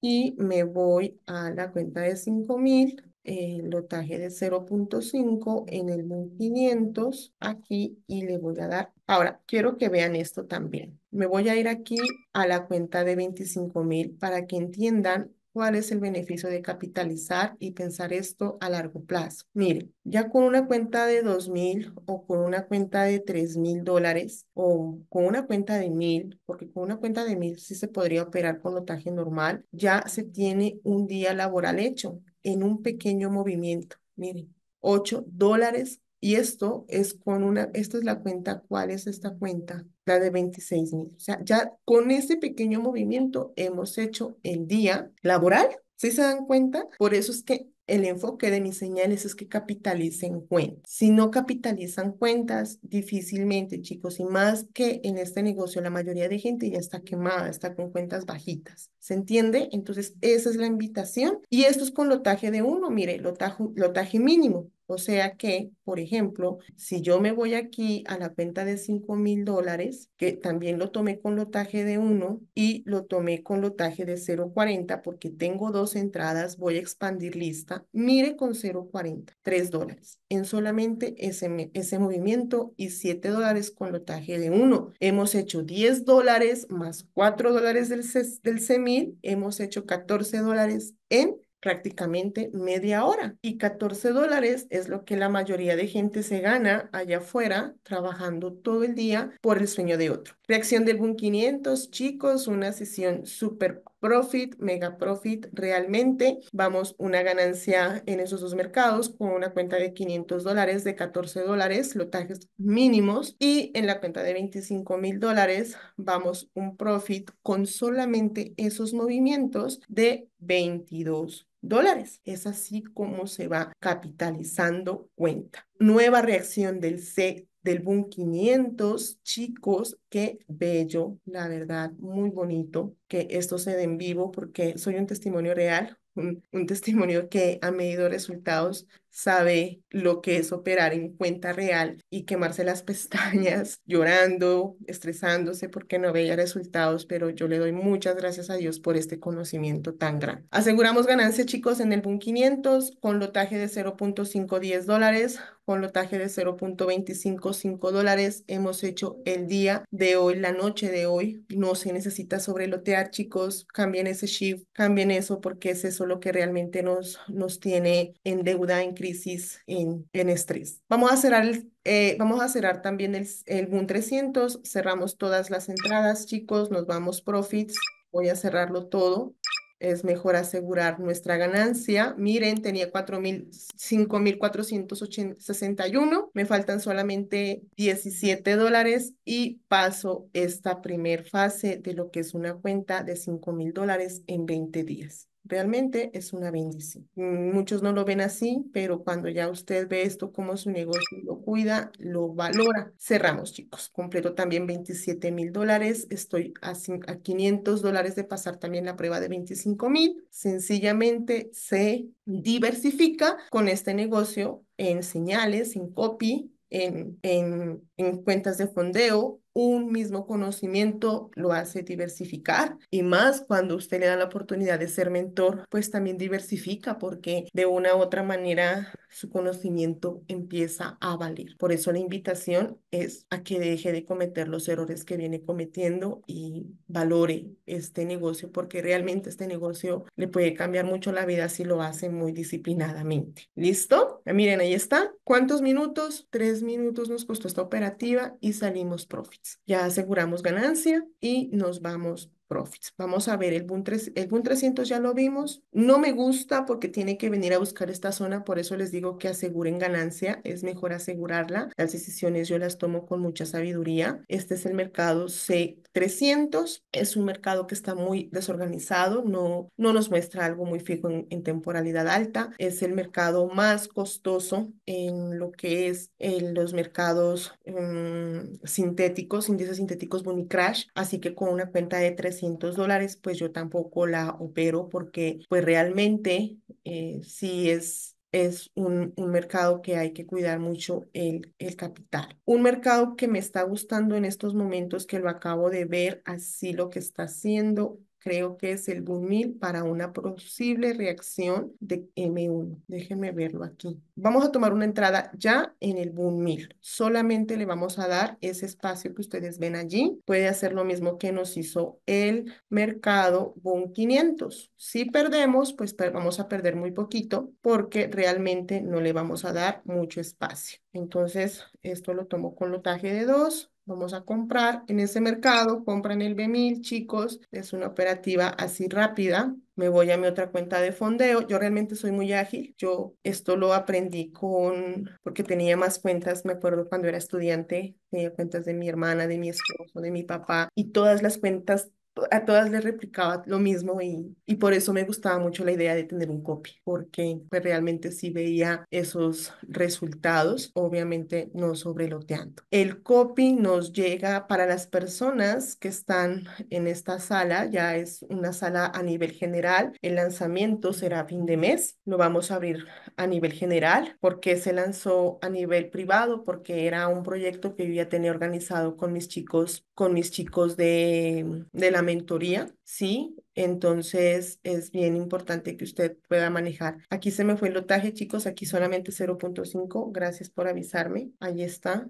y me voy a la cuenta de 5000, eh, el lotaje de 0.5 en el 1500 aquí y le voy a dar. Ahora, quiero que vean esto también. Me voy a ir aquí a la cuenta de 25,000 para que entiendan ¿Cuál es el beneficio de capitalizar y pensar esto a largo plazo? Mire, ya con una cuenta de 2.000 o con una cuenta de 3.000 dólares o con una cuenta de 1.000, porque con una cuenta de mil sí se podría operar con lotaje normal, ya se tiene un día laboral hecho en un pequeño movimiento. Miren, 8 dólares y esto es con una, esta es la cuenta, ¿cuál es esta cuenta? La de 26 mil. O sea, ya con este pequeño movimiento hemos hecho el día laboral. ¿Sí se dan cuenta? Por eso es que el enfoque de mis señales es que capitalicen cuentas. Si no capitalizan cuentas, difícilmente, chicos, y más que en este negocio la mayoría de gente ya está quemada, está con cuentas bajitas. ¿Se entiende? Entonces, esa es la invitación. Y esto es con lotaje de uno. Mire, lotaje, lotaje mínimo. O sea que, por ejemplo, si yo me voy aquí a la cuenta de 5 mil dólares, que también lo tomé con lotaje de 1 y lo tomé con lotaje de 0.40 porque tengo dos entradas, voy a expandir lista, mire con 0.40, 3 dólares en solamente ese, ese movimiento y 7 dólares con lotaje de 1. Hemos hecho 10 dólares más 4 dólares del, del 1000 hemos hecho 14 dólares en prácticamente media hora. Y 14 dólares es lo que la mayoría de gente se gana allá afuera trabajando todo el día por el sueño de otro. Reacción del BUN 500, chicos, una sesión super profit, mega profit realmente. Vamos una ganancia en esos dos mercados con una cuenta de 500 dólares, de 14 dólares, lotajes mínimos. Y en la cuenta de 25 mil dólares vamos un profit con solamente esos movimientos de 22 dólares. Es así como se va capitalizando cuenta. Nueva reacción del C del Boom 500, chicos, qué bello, la verdad, muy bonito que esto se dé en vivo porque soy un testimonio real, un, testimonio que ha medido resultados sabe lo que es operar en cuenta real y quemarse las pestañas llorando, estresándose porque no veía resultados, pero yo le doy muchas gracias a Dios por este conocimiento tan grande. Aseguramos ganancia chicos en el BUN 500 con lotaje de 0.510 dólares, con lotaje de 0.255 dólares. Hemos hecho el día de hoy, la noche de hoy. No se necesita sobrelotear, chicos. Cambien ese shift, cambien eso porque es eso lo que realmente nos, nos tiene en deuda, crisis, en, en estrés. Vamos a cerrar, eh, vamos a cerrar también el, el Boom 300. Cerramos todas las entradas, chicos. Nos vamos profits. Voy a cerrarlo todo es mejor asegurar nuestra ganancia. Miren, tenía 5.461, me faltan solamente 17 dólares y paso esta primer fase de lo que es una cuenta de 5.000 dólares en 20 días. Realmente es una bendición. Mm, muchos no lo ven así, pero cuando ya usted ve esto, como su negocio lo cuida, lo valora. Cerramos, chicos. Completo también 27 mil dólares. Estoy a, a 500 dólares de pasar también la prueba de 25 mil. Sencillamente se diversifica con este negocio en señales, en copy, en, en, en, cuentas de fondeo, un mismo conocimiento lo hace diversificar y más cuando usted le da la oportunidad de ser mentor, pues también diversifica porque de una u otra manera su conocimiento empieza a valer. Por eso la invitación es a que deje de cometer los errores que viene cometiendo y valore este negocio porque realmente este negocio le puede cambiar mucho la vida si lo hace muy disciplinadamente. ¿Listo? Ah, miren, ahí está. ¿Cuántos minutos? Tres minutos nos costó esta operativa y salimos profits. Ya aseguramos ganancia y nos vamos profits. Vamos a ver, el boom, 3, el boom 300 ya lo vimos. No me gusta porque tiene que venir a buscar esta zona, por eso les digo que aseguren ganancia, es mejor asegurarla. Las decisiones yo las tomo con mucha sabiduría. Este es el mercado C300, es un mercado que está muy desorganizado, no, no nos muestra algo muy fijo en, temporalidad alta. Es el mercado más costoso en lo que es los mercados em, sintéticos, índices sintéticos Bunny Crash, así que con una cuenta de 300 dólares, pues yo tampoco la opero porque pues realmente eh, si es es un, mercado que hay que cuidar mucho el, el, capital. Un mercado que me está gustando en estos momentos, que lo acabo de ver, así lo que está haciendo creo que es el 1000 para una posible reacción de M1. Déjenme verlo aquí. Vamos a tomar una entrada ya en el 1000. Solamente le vamos a dar ese espacio que ustedes ven allí. Puede hacer lo mismo que nos hizo el mercado BOOM 500. Si perdemos, pues vamos a perder muy poquito porque realmente no le vamos a dar mucho espacio. Entonces, esto lo tomo con lotaje de 2 Vamos a comprar en ese mercado, compran el B1000, chicos, es una operativa así rápida. Me voy a mi otra cuenta de fondeo. Yo realmente soy muy ágil. Yo esto lo aprendí con, porque tenía más cuentas, me acuerdo cuando era estudiante, tenía cuentas de mi hermana, de mi esposo, de mi papá, y todas las cuentas a todas les replicaba lo mismo y, y, por eso me gustaba mucho la idea de tener un copy, porque pues, realmente sí veía esos resultados, obviamente no sobreloteando. El copy nos llega para las personas que están en esta sala, ya es una sala a nivel general, el lanzamiento será a fin de mes, lo vamos a abrir a nivel general, porque se lanzó a nivel privado, porque era un proyecto que yo ya tenía organizado con mis chicos, con mis chicos de, de la mentoría, ¿sí? Entonces es bien importante que usted pueda manejar. Aquí se me fue el lotaje, chicos, aquí solamente 0.5. Gracias por avisarme. Ahí está.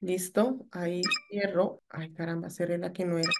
Listo. Ahí cierro. Ay, caramba, cerré la que no era.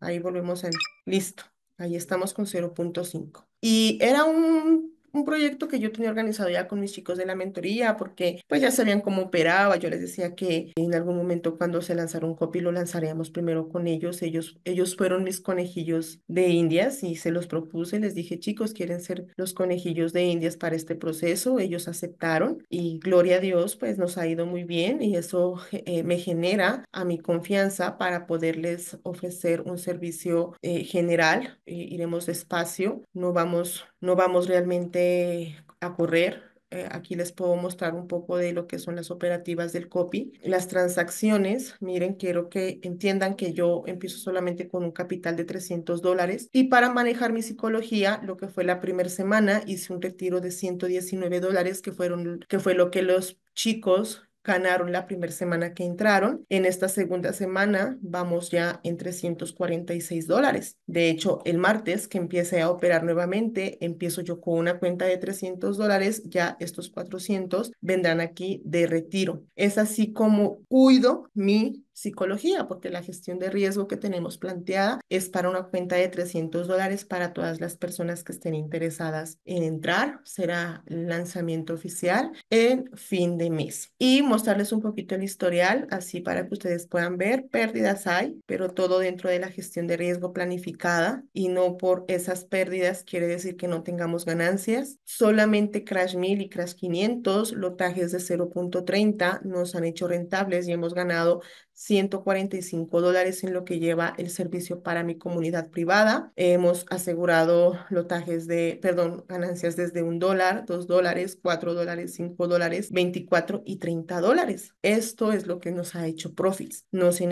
Ahí volvemos a... Listo. Ahí estamos con 0.5. Y era un un proyecto que yo tenía organizado ya con mis chicos de la mentoría, porque pues ya sabían cómo operaba, yo les decía que en algún momento cuando se lanzara un copy lo lanzaríamos primero con ellos, ellos, ellos fueron mis conejillos de indias y se los propuse, les dije chicos, quieren ser los conejillos de indias para este proceso, ellos aceptaron y gloria a Dios pues nos ha ido muy bien y eso eh, me genera a mi confianza para poderles ofrecer un servicio eh, general, eh, iremos despacio, no vamos, no vamos realmente eh, a correr. Eh, aquí les puedo mostrar un poco de lo que son las operativas del copy. Las transacciones, miren, quiero que entiendan que yo empiezo solamente con un capital de 300 dólares y para manejar mi psicología, lo que fue la primera semana, hice un retiro de 119 dólares que, fueron, que fue lo que los chicos ganaron la primera semana que entraron. En esta segunda semana vamos ya en 346 dólares. De hecho, el martes que empiece a operar nuevamente, empiezo yo con una cuenta de 300 dólares, ya estos 400 vendrán aquí de retiro. Es así como cuido mi psicología, porque la gestión de riesgo que tenemos planteada es para una cuenta de 300 dólares para todas las personas que estén interesadas en entrar. Será el lanzamiento oficial en fin de mes. Y mostrarles un poquito el historial, así para que ustedes puedan ver, pérdidas hay, pero todo dentro de la gestión de riesgo planificada y no por esas pérdidas quiere decir que no tengamos ganancias. Solamente Crash 1000 y Crash 500, lotajes de 0.30 nos han hecho rentables y hemos ganado 145 dólares en lo que lleva el servicio para mi comunidad privada. Hemos asegurado lotajes de, perdón, ganancias desde un dólar, dos dólares, cuatro dólares, cinco dólares, 24 y 30 dólares. Esto es lo que nos ha hecho profits. No se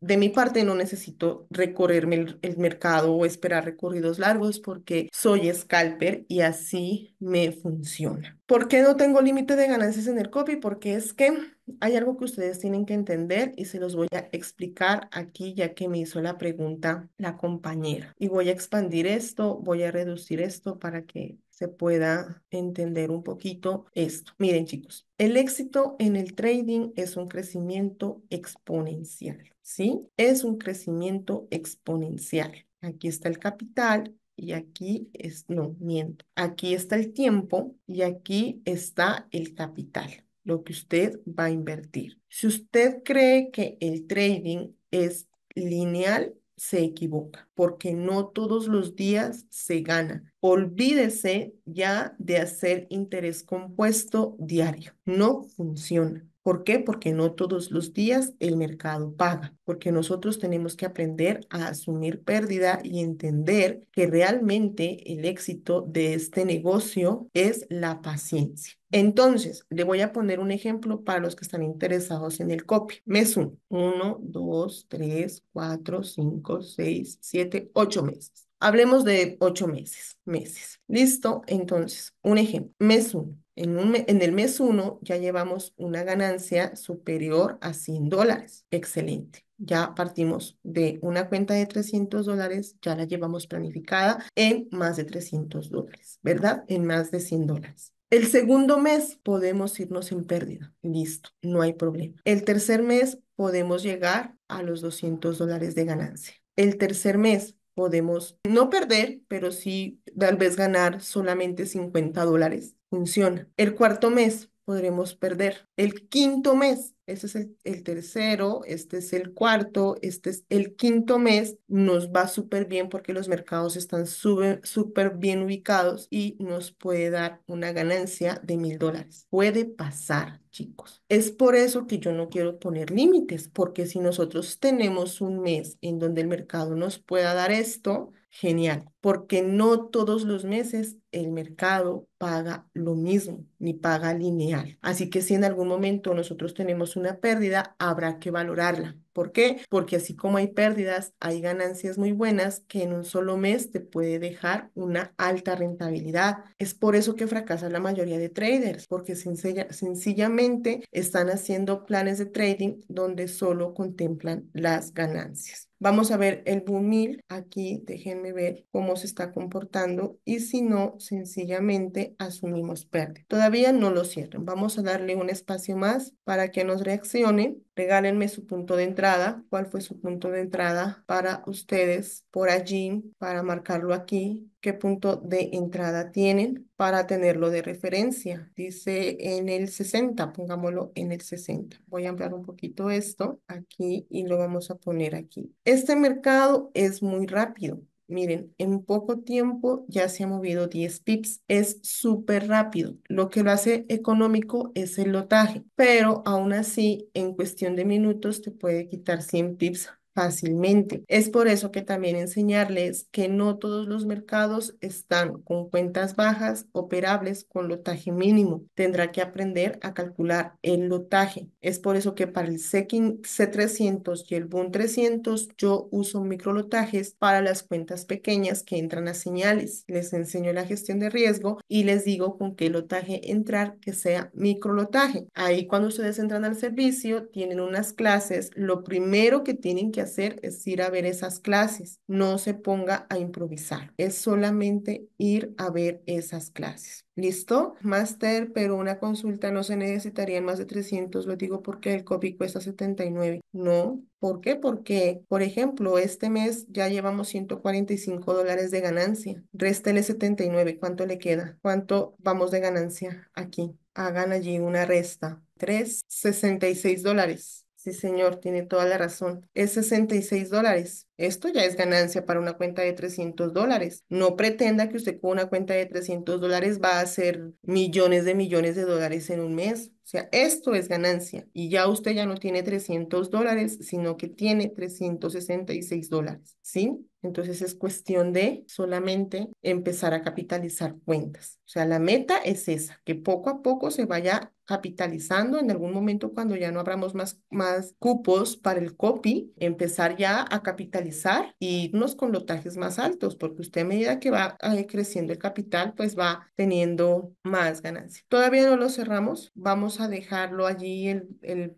de mi parte no necesito recorrerme el, el, mercado o esperar recorridos largos porque soy scalper y así me funciona. ¿Por qué no tengo límite de ganancias en el copy? Porque es que hay algo que ustedes tienen que entender y se los voy a explicar aquí ya que me hizo la pregunta la compañera. Y voy a expandir esto, voy a reducir esto para que se pueda entender un poquito esto. Miren chicos, el éxito en el trading es un crecimiento exponencial, ¿sí? Es un crecimiento exponencial. Aquí está el capital, y aquí es, no, miento, aquí está el tiempo y aquí está el capital lo que usted va a invertir. Si usted cree que el trading es lineal, se equivoca, porque no todos los días se gana. Olvídese ya de hacer interés compuesto diario. No funciona. ¿Por qué? Porque no todos los días el mercado paga, porque nosotros tenemos que aprender a asumir pérdida y entender que realmente el éxito de este negocio es la paciencia. Entonces, le voy a poner un ejemplo para los que están interesados en el copy. Mes 1, 1, 2, 3, 4, 5, 6, 7, 8 meses. Hablemos de 8 meses, meses. Listo, entonces, un ejemplo. Mes 1, en, el mes 1 ya llevamos una ganancia superior a 100 dólares. Excelente. Ya partimos de una cuenta de 300 dólares, ya la llevamos planificada en más de 300 dólares, ¿verdad? En más de 100 dólares. El segundo mes podemos irnos en pérdida. Listo, no hay problema. El tercer mes podemos llegar a los 200 dólares de ganancia. El tercer mes podemos no perder, pero sí tal vez ganar solamente 50 dólares. Funciona. El cuarto mes, podremos perder. El quinto mes, ese es el, el, tercero, este es el cuarto, este es el quinto mes, nos va súper bien porque los mercados están súper bien ubicados y nos puede dar una ganancia de mil dólares. Puede pasar, chicos. Es por eso que yo no quiero poner límites, porque si nosotros tenemos un mes en donde el mercado nos pueda dar esto, genial porque no todos los meses el mercado paga lo mismo, ni paga lineal. Así que si en algún momento nosotros tenemos una pérdida, habrá que valorarla. ¿Por qué? Porque así como hay pérdidas, hay ganancias muy buenas que en un solo mes te puede dejar una alta rentabilidad. Es por eso que fracasa la mayoría de traders, porque sencillamente están haciendo planes de trading donde solo contemplan las ganancias. Vamos a ver el boom Aquí déjenme ver cómo se está comportando y si no, sencillamente asumimos pérdida. Todavía no lo cierren. Vamos a darle un espacio más para que nos reaccione. Regálenme su punto de entrada. ¿Cuál fue su punto de entrada para ustedes por allí, para marcarlo aquí? qué punto de entrada tienen para tenerlo de referencia. Dice en el 60, pongámoslo en el 60. Voy a ampliar un poquito esto aquí y lo vamos a poner aquí. Este mercado es muy rápido. Miren, en poco tiempo ya se ha movido 10 pips. Es súper rápido. Lo que lo hace económico es el lotaje, pero aún así, en cuestión de minutos, te puede quitar 100 pips fácilmente. Es por eso que también enseñarles que no todos los mercados están con cuentas bajas operables con lotaje mínimo. Tendrá que aprender a calcular el lotaje. Es por eso que para el C300 y el BUN 300 yo uso micro lotajes para las cuentas pequeñas que entran a señales. Les enseño la gestión de riesgo y les digo con qué lotaje entrar que sea microlotaje. Ahí cuando ustedes entran al servicio tienen unas clases, lo primero que tienen que hacer es ir a ver esas clases. No se ponga a improvisar. Es solamente ir a ver esas clases. ¿Listo? Máster, pero una consulta no se necesitarían más de 300. Lo digo porque el copy cuesta 79. No. ¿Por qué? Porque, por ejemplo, este mes ya llevamos 145 dólares de ganancia. Réstele 79. ¿Cuánto le queda? ¿Cuánto vamos de ganancia aquí? Hagan allí una resta. 3, 66 dólares. Sí, señor, tiene toda la razón. Es 66 dólares. Esto ya es ganancia para una cuenta de 300 dólares. No pretenda que usted con una cuenta de 300 dólares va a hacer millones de millones de dólares en un mes. O sea, esto es ganancia. Y ya usted ya no tiene 300 dólares, sino que tiene 366 dólares. ¿Sí? Entonces es cuestión de solamente empezar a capitalizar cuentas. O sea, la meta es esa, que poco a poco se vaya capitalizando en algún momento cuando ya no abramos más, más cupos para el copy, empezar ya a capitalizar y irnos con lotajes más altos, porque usted a medida que va eh, creciendo el capital, pues va teniendo más ganancia. Todavía no lo cerramos, vamos a dejarlo allí el, el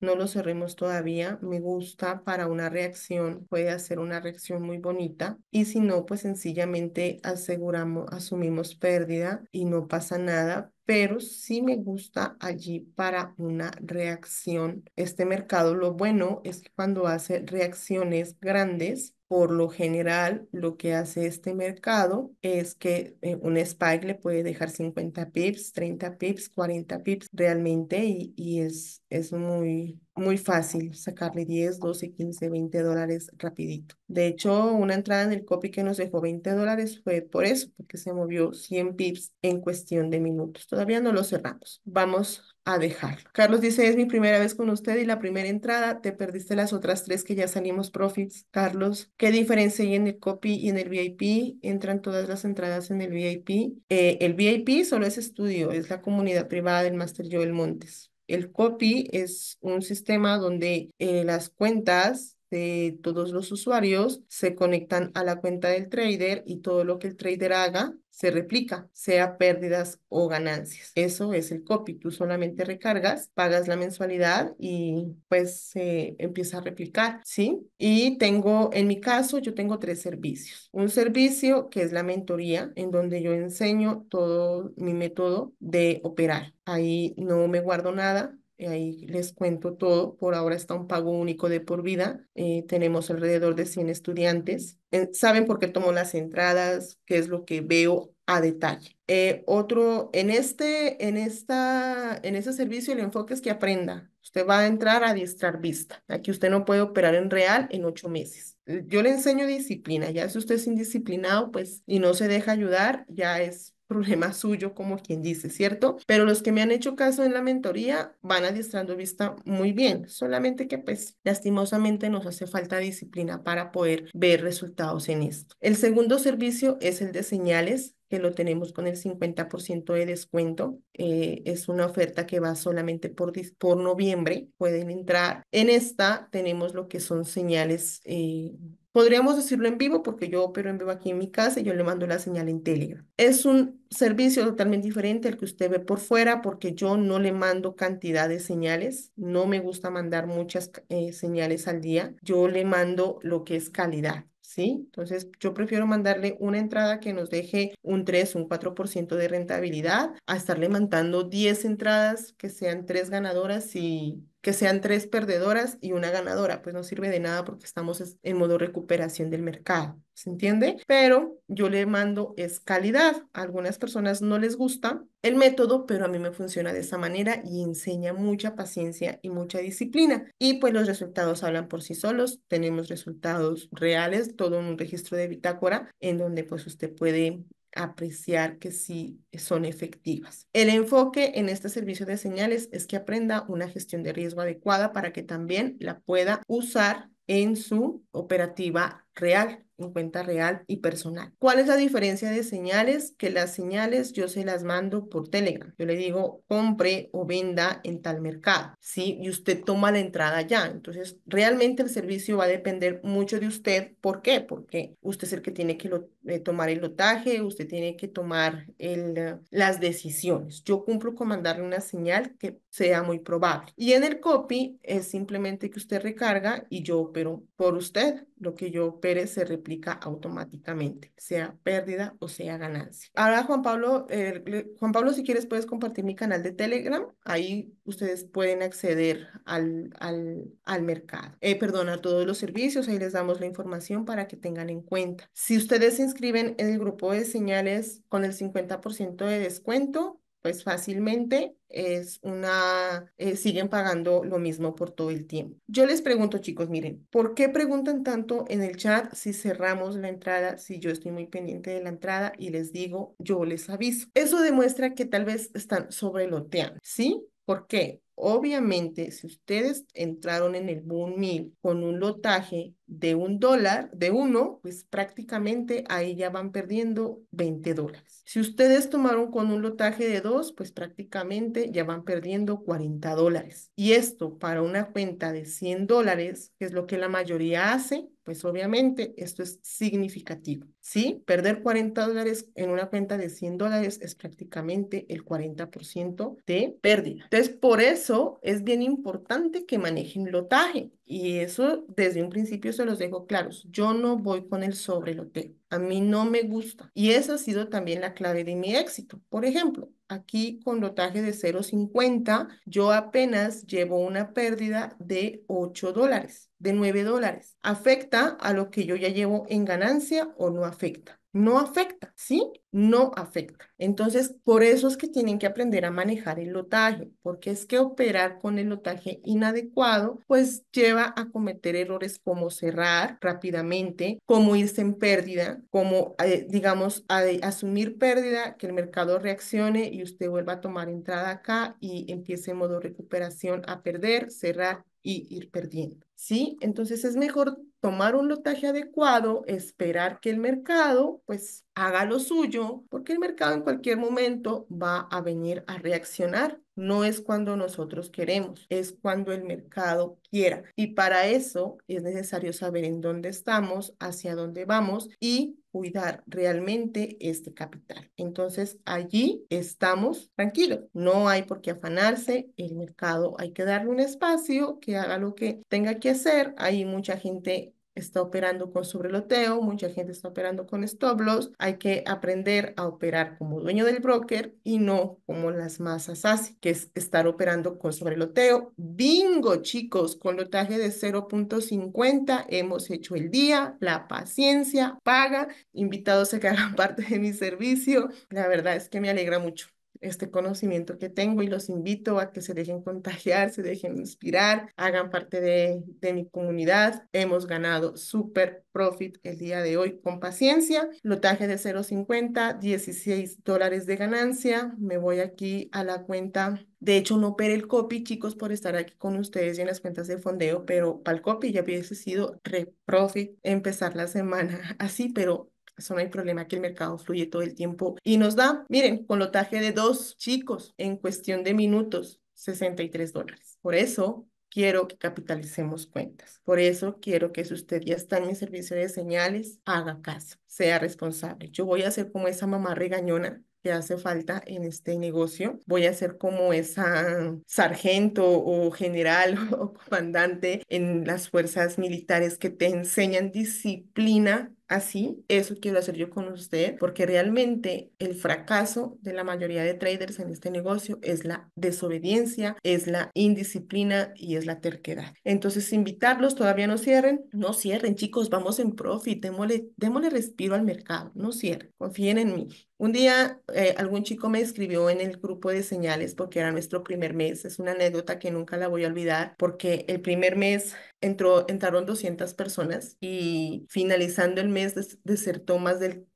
no lo cerremos todavía, me gusta para una reacción, puede hacer una reacción muy bonita y si no, pues sencillamente aseguramos, asumimos pérdida y no pasa nada, pero sí me gusta allí para una reacción. Este mercado, lo bueno es que cuando hace reacciones grandes, por lo general, lo que hace este mercado es que eh, un spike le puede dejar 50 pips, 30 pips, 40 pips realmente y, es, es muy, muy fácil sacarle 10, 12, 15, 20 dólares rapidito. De hecho, una entrada en el copy que nos dejó 20 dólares fue por eso, porque se movió 100 pips en cuestión de minutos. Todavía no lo cerramos. Vamos a dejarlo. Carlos dice, es mi primera vez con usted y la primera entrada, te perdiste las otras tres que ya salimos profits. Carlos, ¿qué diferencia hay en el copy y en el VIP? Entran todas las entradas en el VIP. Eh, el VIP solo es estudio, es la comunidad privada del Master Joel Montes. El copy es un sistema donde eh, las cuentas de todos los usuarios se conectan a la cuenta del trader y todo lo que el trader haga se replica, sea pérdidas o ganancias. Eso es el copy. Tú solamente recargas, pagas la mensualidad y pues se empieza a replicar, ¿sí? Y tengo, en mi caso, yo tengo tres servicios. Un servicio que es la mentoría, en donde yo enseño todo mi método de operar. Ahí no me guardo nada, ahí les cuento todo. Por ahora está un pago único de por vida. Eh, tenemos alrededor de 100 estudiantes. Eh, saben por qué tomo las entradas, qué es lo que veo a detalle. Eh, otro, en este, en esta, en ese servicio el enfoque es que aprenda. Usted va a entrar a adiestrar vista. Aquí usted no puede operar en real en ocho meses. Yo le enseño disciplina. Ya si usted es indisciplinado, pues, y no se deja ayudar, ya es problema suyo, como quien dice, ¿cierto? Pero los que me han hecho caso en la mentoría van adiestrando vista muy bien, solamente que pues lastimosamente nos hace falta disciplina para poder ver resultados en esto. El segundo servicio es el de señales que lo tenemos con el 50% de descuento. Eh, es una oferta que va solamente por, por noviembre. Pueden entrar. En esta tenemos lo que son señales eh, Podríamos decirlo en vivo porque yo opero en vivo aquí en mi casa y yo le mando la señal en Telegram. Es un servicio totalmente diferente al que usted ve por fuera porque yo no le mando cantidad de señales. No me gusta mandar muchas eh, señales al día. Yo le mando lo que es calidad. ¿sí? Entonces, yo prefiero mandarle una entrada que nos deje un 3, un 4% de rentabilidad a estarle mandando 10 entradas que sean 3 ganadoras y que sean tres perdedoras y una ganadora, pues no sirve de nada porque estamos en modo recuperación del mercado, ¿se entiende? Pero yo le mando es calidad. A algunas personas no les gusta el método, pero a mí me funciona de esa manera y enseña mucha paciencia y mucha disciplina. Y pues los resultados hablan por sí solos, tenemos resultados reales, todo un registro de bitácora en donde pues usted puede apreciar que sí son efectivas. El enfoque en este servicio de señales es que aprenda una gestión de riesgo adecuada para que también la pueda usar en su operativa real, en cuenta real y personal. ¿Cuál es la diferencia de señales? Que las señales yo se las mando por Telegram. Yo le digo, compre o venda en tal mercado, ¿sí? Y usted toma la entrada ya. Entonces, realmente el servicio va a depender mucho de usted. ¿Por qué? Porque usted es el que tiene que lo eh, tomar el lotaje, usted tiene que tomar el, eh, las decisiones. Yo cumplo con mandarle una señal que sea muy probable. Y en el copy es simplemente que usted recarga y yo opero por usted. Lo que yo opere se replica automáticamente, sea pérdida o sea ganancia. Ahora, Juan Pablo, eh, Juan Pablo, si quieres puedes compartir mi canal de Telegram. Ahí ustedes pueden acceder al, al, al mercado. Eh, perdón, a todos los servicios. Ahí les damos la información para que tengan en cuenta. Si ustedes escriben en el grupo de señales con el 50% de descuento, pues fácilmente es una, eh, siguen pagando lo mismo por todo el tiempo. Yo les pregunto, chicos, miren, ¿por qué preguntan tanto en el chat si cerramos la entrada, si yo estoy muy pendiente de la entrada y les digo, yo les aviso? Eso demuestra que tal vez están sobreloteando, ¿sí? ¿Por qué? Obviamente, si ustedes entraron en el Boom mil con un lotaje de un dólar, de uno, pues prácticamente ahí ya van perdiendo 20 dólares. Si ustedes tomaron con un lotaje de dos, pues prácticamente ya van perdiendo 40 dólares. Y esto para una cuenta de 100 dólares, que es lo que la mayoría hace, pues obviamente esto es significativo, ¿sí? Perder 40 dólares en una cuenta de 100 dólares es prácticamente el 40% de pérdida. Entonces, por eso es bien importante que manejen lotaje. Y eso desde un principio se los dejo claros. Yo no voy con el sobreloteo a mí no me gusta. Y esa ha sido también la clave de mi éxito. Por ejemplo, aquí con lotaje de 0,50, yo apenas llevo una pérdida de 8 dólares, de 9 dólares. ¿Afecta a lo que yo ya llevo en ganancia o no afecta? No afecta, ¿sí? No afecta. Entonces, por eso es que tienen que aprender a manejar el lotaje, porque es que operar con el lotaje inadecuado, pues lleva a cometer errores como cerrar rápidamente, como irse en pérdida, como, eh, digamos, eh, asumir pérdida, que el mercado reaccione y usted vuelva a tomar entrada acá y empiece en modo recuperación a perder, cerrar y ir perdiendo, ¿sí? Entonces es mejor tomar un lotaje adecuado, esperar que el mercado pues haga lo suyo, porque el mercado en cualquier momento va a venir a reaccionar. No es cuando nosotros queremos, es cuando el mercado quiera. Y para eso es necesario saber en dónde estamos, hacia dónde vamos y cuidar realmente este capital. Entonces, allí estamos tranquilos, no hay por qué afanarse, el mercado hay que darle un espacio que haga lo que tenga que hacer, hay mucha gente está operando con sobreloteo, mucha gente está operando con stop loss. Hay que aprender a operar como dueño del broker y no como las masas así, que es estar operando con sobreloteo. Bingo, chicos, con lotaje de 0.50 hemos hecho el día, la paciencia paga, invitados a que hagan parte de mi servicio. La verdad es que me alegra mucho este conocimiento que tengo y los invito a que se dejen contagiar, se dejen inspirar, hagan parte de, mi comunidad. Hemos ganado super profit el día de hoy con paciencia. Lotaje de 0.50, 16 dólares de ganancia. Me voy aquí a la cuenta de hecho, no operé el copy, chicos, por estar aquí con ustedes y en las cuentas de fondeo, pero para el copy ya hubiese sido re profit empezar la semana así, pero eso no hay problema, que el mercado fluye todo el tiempo y nos da, miren, con lotaje de dos chicos en cuestión de minutos, 63 dólares. Por eso quiero que capitalicemos cuentas. Por eso quiero que si usted ya está en mi servicio de señales, haga caso, sea responsable. Yo voy a ser como esa mamá regañona que hace falta en este negocio. Voy a ser como esa sargento o general o comandante en las fuerzas militares que te enseñan disciplina así, eso quiero hacer yo con usted, porque realmente el fracaso de la mayoría de traders en este negocio es la desobediencia, es la indisciplina y es la terquedad. Entonces, invitarlos, todavía no cierren, no cierren, chicos, vamos en profit, démosle, respiro al mercado, no cierren, confíen en mí. Un día eh, algún chico me escribió en el grupo de señales porque era nuestro primer mes. Es una anécdota que nunca la voy a olvidar porque el primer mes entró, entraron 200 personas y finalizando el mes desertó más del,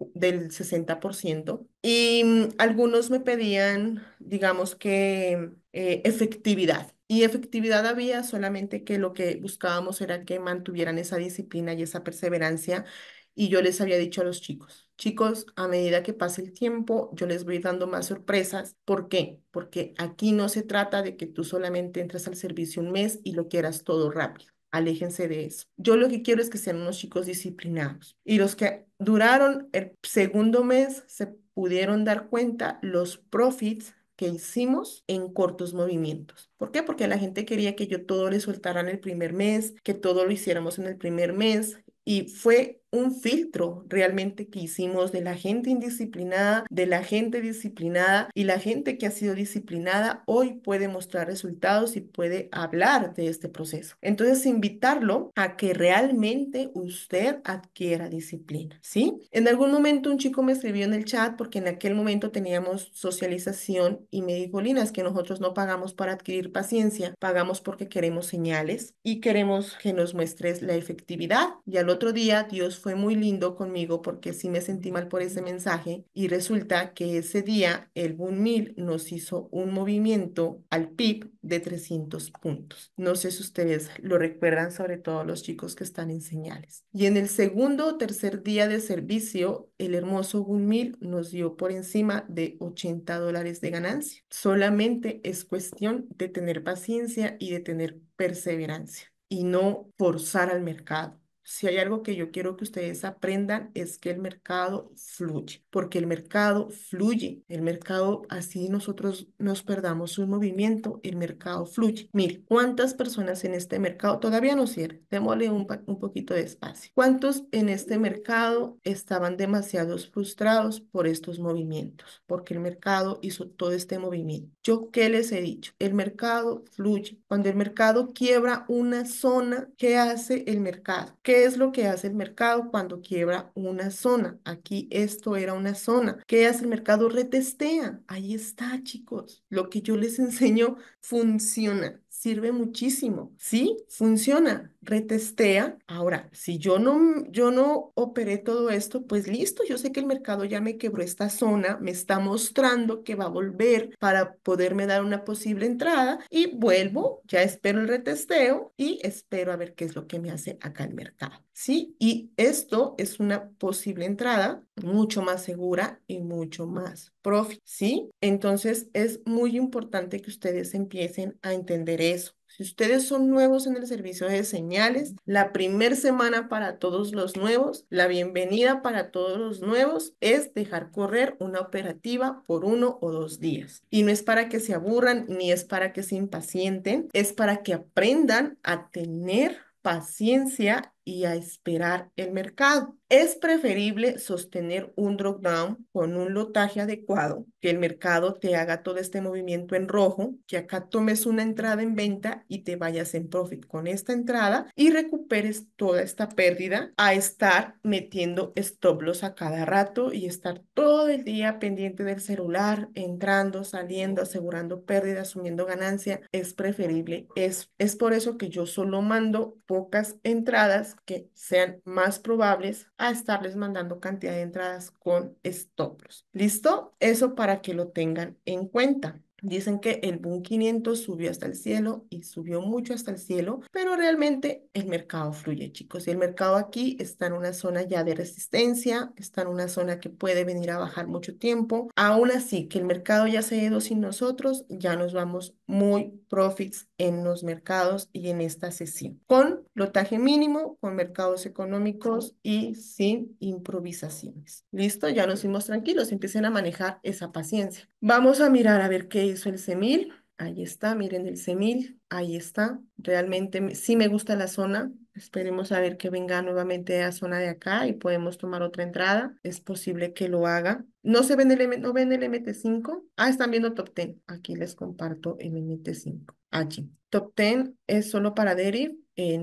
60%. Y mm, algunos me pedían, digamos que, eh, efectividad. Y efectividad había solamente que lo que buscábamos era que mantuvieran esa disciplina y esa perseverancia y yo les había dicho a los chicos, chicos, a medida que pase el tiempo, yo les voy dando más sorpresas. ¿Por qué? Porque aquí no se trata de que tú solamente entres al servicio un mes y lo quieras todo rápido. Aléjense de eso. Yo lo que quiero es que sean unos chicos disciplinados. Y los que duraron el segundo mes se pudieron dar cuenta los profits que hicimos en cortos movimientos. ¿Por qué? Porque la gente quería que yo todo le soltara en el primer mes, que todo lo hiciéramos en el primer mes y fue un filtro realmente que hicimos de la gente indisciplinada, de la gente disciplinada y la gente que ha sido disciplinada hoy puede mostrar resultados y puede hablar de este proceso. Entonces, invitarlo a que realmente usted adquiera disciplina, ¿sí? En algún momento un chico me escribió en el chat porque en aquel momento teníamos socialización y me dijo, es que nosotros no pagamos para adquirir paciencia, pagamos porque queremos señales y queremos que nos muestres la efectividad. Y al otro día Dios fue muy lindo conmigo porque sí me sentí mal por ese mensaje y resulta que ese día el Bunmil nos hizo un movimiento al PIB de 300 puntos. No sé si ustedes lo recuerdan, sobre todo los chicos que están en señales. Y en el segundo o tercer día de servicio, el hermoso Bunmil nos dio por encima de 80 dólares de ganancia. Solamente es cuestión de tener paciencia y de tener perseverancia y no forzar al mercado si hay algo que yo quiero que ustedes aprendan es que el mercado fluye, porque el mercado fluye, el mercado así nosotros nos perdamos un movimiento, el mercado fluye. mil ¿cuántas personas en este mercado todavía no cierran? Démosle un, un poquito de espacio. ¿Cuántos en este mercado estaban demasiado frustrados por estos movimientos? Porque el mercado hizo todo este movimiento. ¿Yo qué les he dicho? El mercado fluye. Cuando el mercado quiebra una zona, ¿qué hace el mercado? ¿Qué es lo que hace el mercado cuando quiebra una zona? Aquí esto era una zona. ¿Qué hace el mercado? Retestea. Ahí está, chicos. Lo que yo les enseño funciona sirve muchísimo. Sí, funciona, retestea. Ahora, si yo no, yo no operé todo esto, pues listo, yo sé que el mercado ya me quebró esta zona, me está mostrando que va a volver para poderme dar una posible entrada y vuelvo, ya espero el retesteo y espero a ver qué es lo que me hace acá el mercado. Sí, y esto es una posible entrada mucho más segura y mucho más profi, ¿sí? Entonces es muy importante que ustedes empiecen a entender eso. Si ustedes son nuevos en el servicio de señales, la primer semana para todos los nuevos, la bienvenida para todos los nuevos es dejar correr una operativa por uno o dos días. Y no es para que se aburran ni es para que se impacienten, es para que aprendan a tener paciencia y a esperar el mercado. Es preferible sostener un down con un lotaje adecuado que el mercado te haga todo este movimiento en rojo, que acá tomes una entrada en venta y te vayas en profit con esta entrada y recuperes toda esta pérdida a estar metiendo stop loss a cada rato y estar todo el día pendiente del celular, entrando, saliendo, asegurando pérdida, asumiendo ganancia, es preferible. Es, es por eso que yo solo mando pocas entradas que sean más probables a estarles mandando cantidad de entradas con stop loss. ¿Listo? Eso para que lo tengan en cuenta. Dicen que el boom 500 subió hasta el cielo y subió mucho hasta el cielo, pero realmente el mercado fluye, chicos. Y el mercado aquí está en una zona ya de resistencia, está en una zona que puede venir a bajar mucho tiempo. Aún así, que el mercado ya se ha ido sin nosotros, ya nos vamos muy profits en los mercados y en esta sesión, con lotaje mínimo, con mercados económicos y sin improvisaciones. Listo, ya nos fuimos tranquilos, empiecen a manejar esa paciencia. Vamos a mirar a ver qué hizo el semil Ahí está, miren el semil ahí está. Realmente sí me gusta la zona, Esperemos a ver que venga nuevamente a zona de acá y podemos tomar otra entrada. Es posible que lo haga. No se ven el, no ven el MT5. Ah, están viendo top 10. Aquí les comparto el MT5. Allí. Top 10 es solo para Deriv. Eh,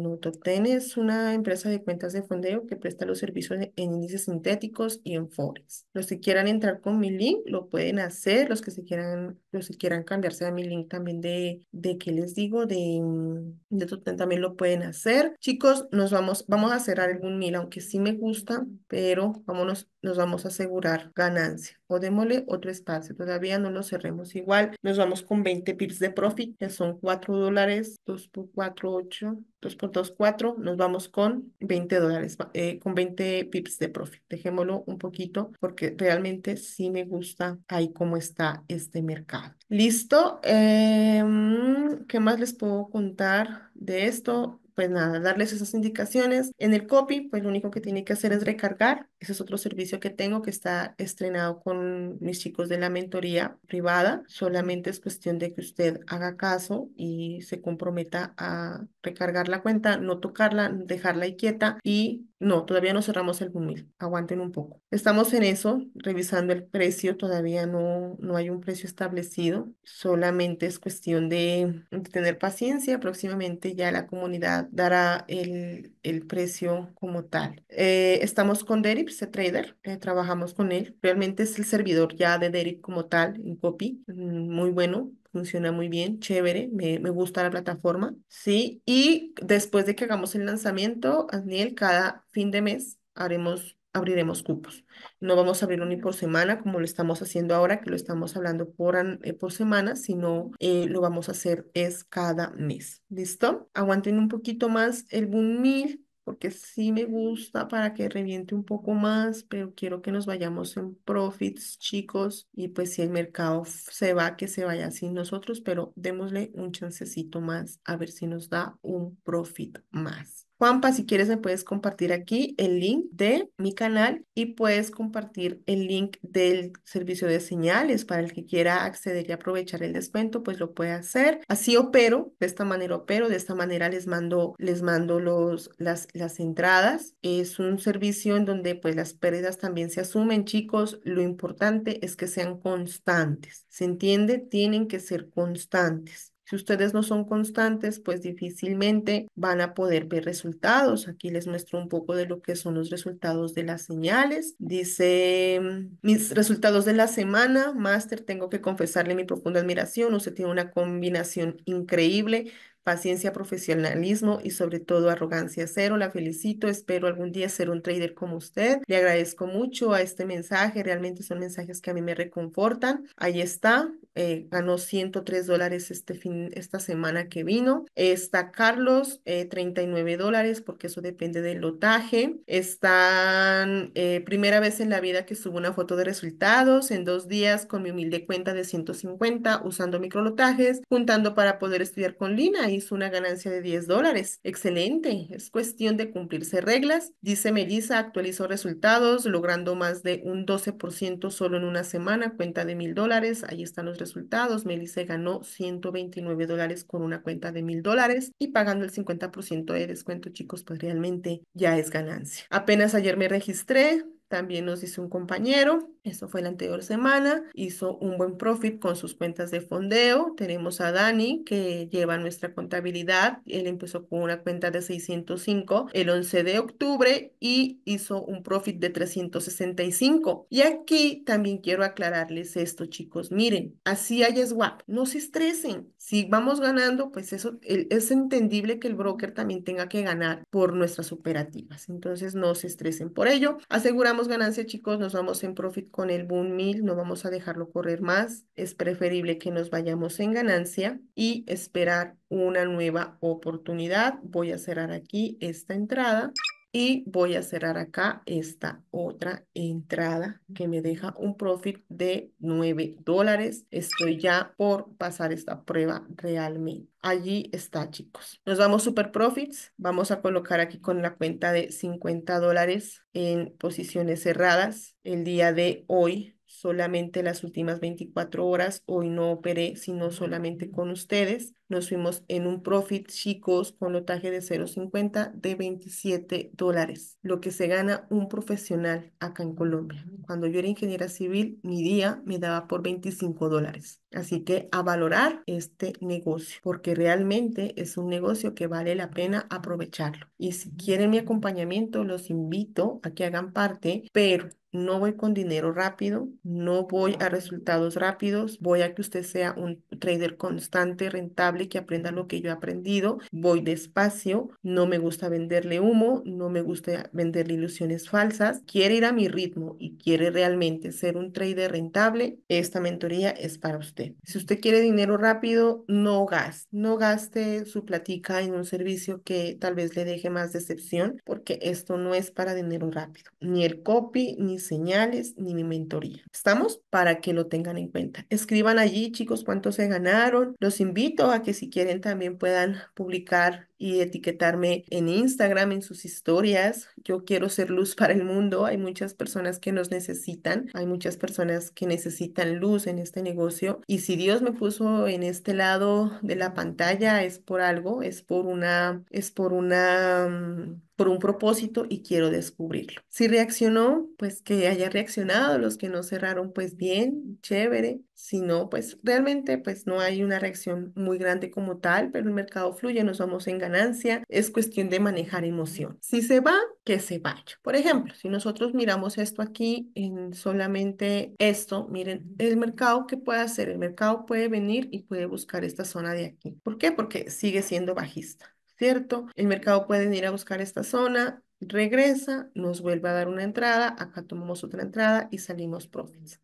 es una empresa de cuentas de fondeo que presta los servicios en índices sintéticos y en forex. Los que quieran entrar con mi link lo pueden hacer, los que se quieran, los que quieran cambiarse a mi link también de, de qué les digo, de, de mm, también lo pueden hacer. Chicos, nos vamos, vamos a cerrar algún mil, aunque sí me gusta, pero vámonos nos vamos a asegurar ganancia o démosle otro espacio. Todavía no lo cerremos igual. Nos vamos con 20 pips de profit, que son 4 dólares, 2 por 4, 8, 2 por 2, 4. Nos vamos con 20 dólares, eh, con 20 pips de profit. Dejémoslo un poquito porque realmente sí me gusta ahí cómo está este mercado. Listo. Em, ¿Qué más les puedo contar de esto? pues nada, darles esas indicaciones. En el copy, pues lo único que tiene que hacer es recargar. Ese es otro servicio que tengo que está estrenado con mis chicos de la mentoría privada. Solamente es cuestión de que usted haga caso y se comprometa a recargar la cuenta, no tocarla, dejarla inquieta quieta y no, todavía no cerramos el bumil. Aguanten un poco. Estamos en eso, revisando el precio. Todavía no, no hay un precio establecido. Solamente es cuestión de tener paciencia. Próximamente ya la comunidad dará el, precio como tal. Eh, estamos con Derip, ese trader, eh, trabajamos con él. Realmente es el servidor ya de Derip como tal, en copy, muy bueno, funciona muy bien, chévere, me, me, gusta la plataforma, ¿sí? Y después de que hagamos el lanzamiento, Daniel, cada fin de mes haremos abriremos cupos. No vamos a abrir ni por semana como lo estamos haciendo ahora, que lo estamos hablando por, eh, por semana, sino eh, lo vamos a hacer es cada mes. ¿Listo? Aguanten un poquito más el boom mil porque sí me gusta para que reviente un poco más, pero quiero que nos vayamos en profits, chicos, y pues si el mercado se va, que se vaya sin nosotros, pero démosle un chancecito más a ver si nos da un profit más. Juanpa, si quieres me puedes compartir aquí el link de mi canal y puedes compartir el link del servicio de señales para el que quiera acceder y aprovechar el descuento, pues lo puede hacer. Así opero, de esta manera opero, de esta manera les mando, les mando los, las, las entradas. Es un servicio en donde pues las pérdidas también se asumen, chicos. Lo importante es que sean constantes, ¿se entiende? Tienen que ser constantes. Si ustedes no son constantes, pues difícilmente van a poder ver resultados. Aquí les muestro un poco de lo que son los resultados de las señales. Dice, mm, mis resultados de la semana, master tengo que confesarle mi profunda admiración. Usted tiene una combinación increíble paciencia, profesionalismo y sobre todo arrogancia cero. La felicito, espero algún día ser un trader como usted. Le agradezco mucho a este mensaje, realmente son mensajes que a mí me reconfortan. Ahí está, eh, ganó 103 dólares este fin, esta semana que vino. Está Carlos, 39 eh, dólares porque eso depende del lotaje. Están, eh, primera vez en la vida que subo una foto de resultados en dos días con mi humilde cuenta de 150 usando microlotajes, juntando para poder estudiar con Lina hizo una ganancia de 10 dólares. Excelente, es cuestión de cumplirse reglas. Dice Melissa, actualizó resultados, logrando más de un 12% solo en una semana, cuenta de mil dólares. Ahí están los resultados. Melissa ganó 129 dólares con una cuenta de mil dólares y pagando el 50% de descuento, chicos, pues realmente ya es ganancia. Apenas ayer me registré, también nos hizo un compañero, eso fue la anterior semana, hizo un buen profit con sus cuentas de fondeo. Tenemos a Dani que lleva nuestra contabilidad, él empezó con una cuenta de 605 el 11 de octubre y hizo un profit de 365. Y aquí también quiero aclararles esto, chicos. Miren, así hay swap, no se estresen. Si vamos ganando, pues eso es entendible que el broker también tenga que ganar por nuestras operativas. Entonces no se estresen por ello. Aseguramos ganancia, chicos, nos vamos en profit con el boom mil no vamos a dejarlo correr más. Es preferible que nos vayamos en ganancia y esperar una nueva oportunidad. Voy a cerrar aquí esta entrada. Y voy a cerrar acá esta otra entrada que me deja un profit de 9 dólares. Estoy ya por pasar esta prueba realmente. Allí está, chicos. Nos vamos super profits. Vamos a colocar aquí con la cuenta de 50 dólares en posiciones cerradas el día de hoy solamente las últimas 24 horas. Hoy no operé, sino solamente con ustedes. Nos fuimos en un profit, chicos, con lotaje de 0.50 de 27 dólares, lo que se gana un profesional acá en Colombia. Cuando yo era ingeniera civil, mi día me daba por 25 dólares. Así que a valorar este negocio, porque realmente es un negocio que vale la pena aprovecharlo. Y si quieren mi acompañamiento, los invito a que hagan parte, pero no voy con dinero rápido, no voy a resultados rápidos, voy a que usted sea un trader constante, rentable, que aprenda lo que yo he aprendido, voy despacio, no me gusta venderle humo, no me gusta venderle ilusiones falsas, quiere ir a mi ritmo y quiere realmente ser un trader rentable, esta mentoría es para usted. Si usted quiere dinero rápido, no gaste, no gaste su platica en un servicio que tal vez le deje más decepción, porque esto no es para dinero rápido, ni el copy, ni señales ni mi mentoría. ¿Estamos? Para que lo tengan en cuenta. Escriban allí, chicos, cuánto se ganaron. Los invito a que si quieren también puedan publicar y etiquetarme en Instagram, en sus historias. Yo quiero ser luz para el mundo. Hay muchas personas que nos necesitan. Hay muchas personas que necesitan luz en este negocio. Y si Dios me puso en este lado de la pantalla, es por algo, es por una, es por una mm, por un propósito y quiero descubrirlo. Si reaccionó, pues que haya reaccionado, los que no cerraron, pues bien, chévere, si no, pues realmente pues no hay una reacción muy grande como tal, pero el mercado fluye, nos vamos en ganancia, es cuestión de manejar emoción. Si se va, que se vaya. Por ejemplo, si nosotros miramos esto aquí en solamente esto, miren, el mercado que puede hacer, el mercado puede venir y puede buscar esta zona de aquí. ¿Por qué? Porque sigue siendo bajista. ¿Cierto? El mercado puede venir a buscar esta zona, regresa, nos vuelve a dar una entrada, acá tomamos otra entrada y salimos profits.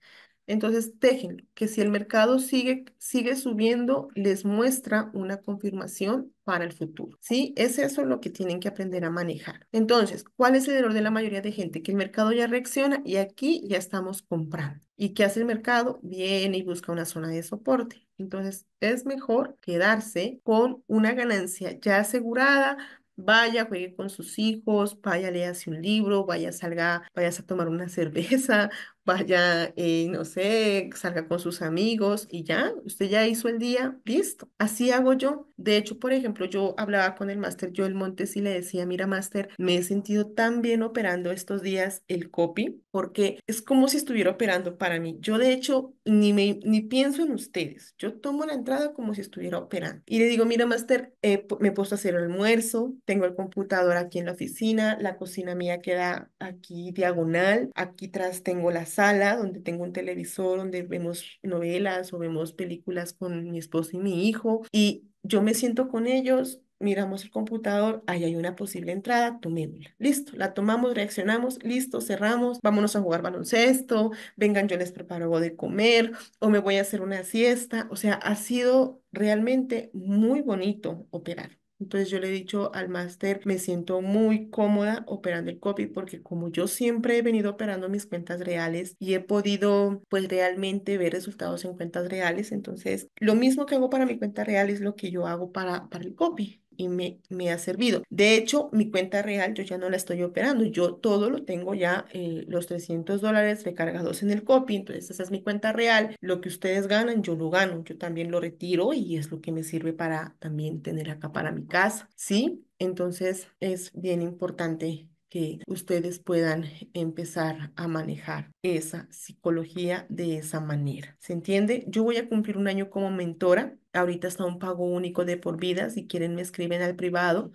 Entonces, déjenlo, que si el mercado sigue, sigue subiendo, les muestra una confirmación para el futuro. ¿Sí? Es eso lo que tienen que aprender a manejar. Entonces, ¿cuál es el error de la mayoría de gente? Que el mercado ya reacciona y aquí ya estamos comprando. ¿Y qué hace el mercado? Viene y busca una zona de soporte. Entonces, es mejor quedarse con una ganancia ya asegurada, vaya, a juegue con sus hijos, vaya, leerse un libro, vaya, salga, vayas a tomar una cerveza, vaya, no sé, salga con sus amigos y ya, usted ya hizo el día, listo. Así hago yo. De hecho, por ejemplo, yo hablaba con el máster Joel Montes y le decía, mira, máster, me he sentido tan bien operando estos días el copy porque es como si estuviera operando para mí. Yo de hecho ni, me, ni pienso en ustedes. Yo tomo la entrada como si estuviera operando. Y le digo, mira, máster, eh, me he puesto a hacer el almuerzo, tengo el computador aquí en la oficina, la cocina mía queda aquí diagonal, aquí atrás tengo las sala donde tengo un televisor, donde vemos novelas o vemos películas con mi esposo y mi hijo. Y yo me siento con ellos, miramos el computador, ahí hay una posible entrada, tomémosla. Listo, la tomamos, reaccionamos, listo, cerramos, vámonos a jugar baloncesto, vengan, yo les preparo algo de comer o me voy a hacer una siesta. O sea, ha sido realmente muy bonito operar. Entonces yo le he dicho al máster, me siento muy cómoda operando el copy porque como yo siempre he venido operando mis cuentas reales y he podido pues realmente ver resultados en cuentas reales, entonces lo mismo que hago para mi cuenta real es lo que yo hago para, para el copy y me, ha servido. De hecho, mi cuenta real yo ya no la estoy operando, yo todo lo tengo ya, eh, los 300 dólares recargados en el copy, entonces esa es mi cuenta real, lo que ustedes ganan, yo lo gano, yo también lo retiro y es lo que me sirve para también tener acá para mi casa, ¿sí? Entonces es bien importante que ustedes puedan empezar a manejar esa psicología de esa manera. ¿Se entiende? Yo voy a cumplir un año como mentora Ahorita está un pago único de por vida. Si quieren, me escriben al privado.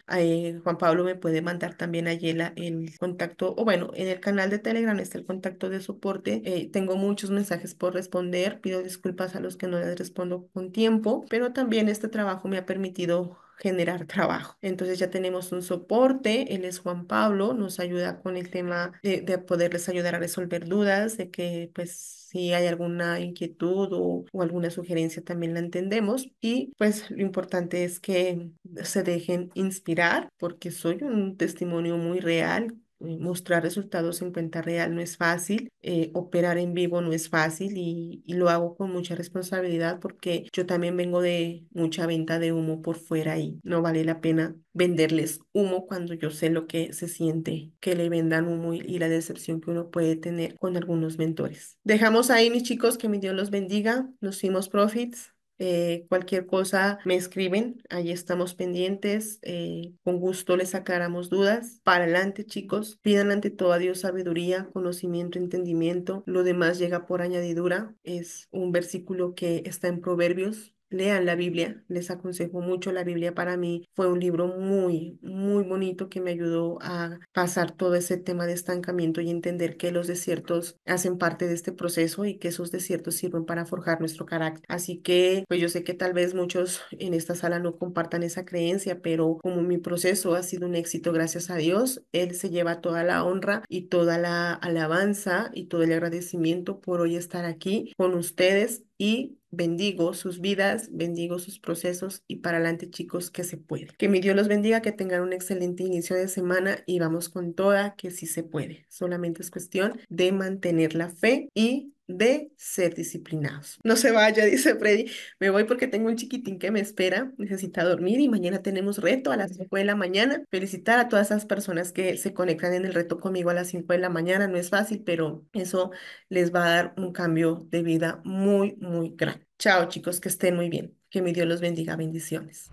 Juan Pablo me puede mandar también a Yela el contacto. O bueno, en el canal de Telegram está el contacto de soporte. Eh, tengo muchos mensajes por responder. Pido disculpas a los que no les respondo con tiempo, pero también este trabajo me ha permitido generar trabajo. Entonces ya tenemos un soporte, él es Juan Pablo, nos ayuda con el tema de poderles ayudar a resolver dudas, de que pues si hay alguna inquietud o, alguna sugerencia también la entendemos. Y pues lo importante es que se dejen inspirar porque soy un testimonio muy real eh, mostrar resultados en cuenta real no es fácil, eh, operar en vivo no es fácil y, lo hago con mucha responsabilidad porque yo también vengo de mucha venta de humo por fuera y no vale la pena venderles humo cuando yo sé lo que se siente que le vendan humo y, la decepción que uno puede tener con algunos mentores. Dejamos ahí mis chicos, que mi Dios los bendiga, nos fuimos profits. Eh, cualquier cosa me escriben, ahí estamos pendientes. Eh, con gusto les sacáramos dudas. Para adelante, chicos, pidan ante todo a Dios sabiduría, conocimiento, entendimiento. Lo demás llega por añadidura. Es un versículo que está en Proverbios lean la Biblia, les aconsejo mucho la Biblia. Para mí fue un libro muy, muy bonito que me ayudó a pasar todo ese tema de estancamiento y entender que los desiertos hacen parte de este proceso y que esos desiertos sirven para forjar nuestro carácter. Así que, pues yo sé que tal vez muchos en esta sala no compartan esa creencia, pero como mi proceso ha sido un éxito, gracias a Dios, Él se lleva toda la honra y toda la alabanza y todo el agradecimiento por hoy estar aquí con ustedes y bendigo sus vidas, bendigo sus procesos y para adelante chicos que se puede. Que mi Dios los bendiga, que tengan un excelente inicio de semana y vamos con toda que sí se puede. Solamente es cuestión de mantener la fe y de ser disciplinados. No se vaya, dice Freddy, me voy porque tengo un chiquitín que me espera, necesita dormir y mañana tenemos reto a las 5 de la mañana. Felicitar a todas esas personas que se conectan en el reto conmigo a las 5 de la mañana, no es fácil, pero eso les va a dar un cambio de vida muy, muy grande. Chao chicos, que estén muy bien, que mi Dios los bendiga, bendiciones.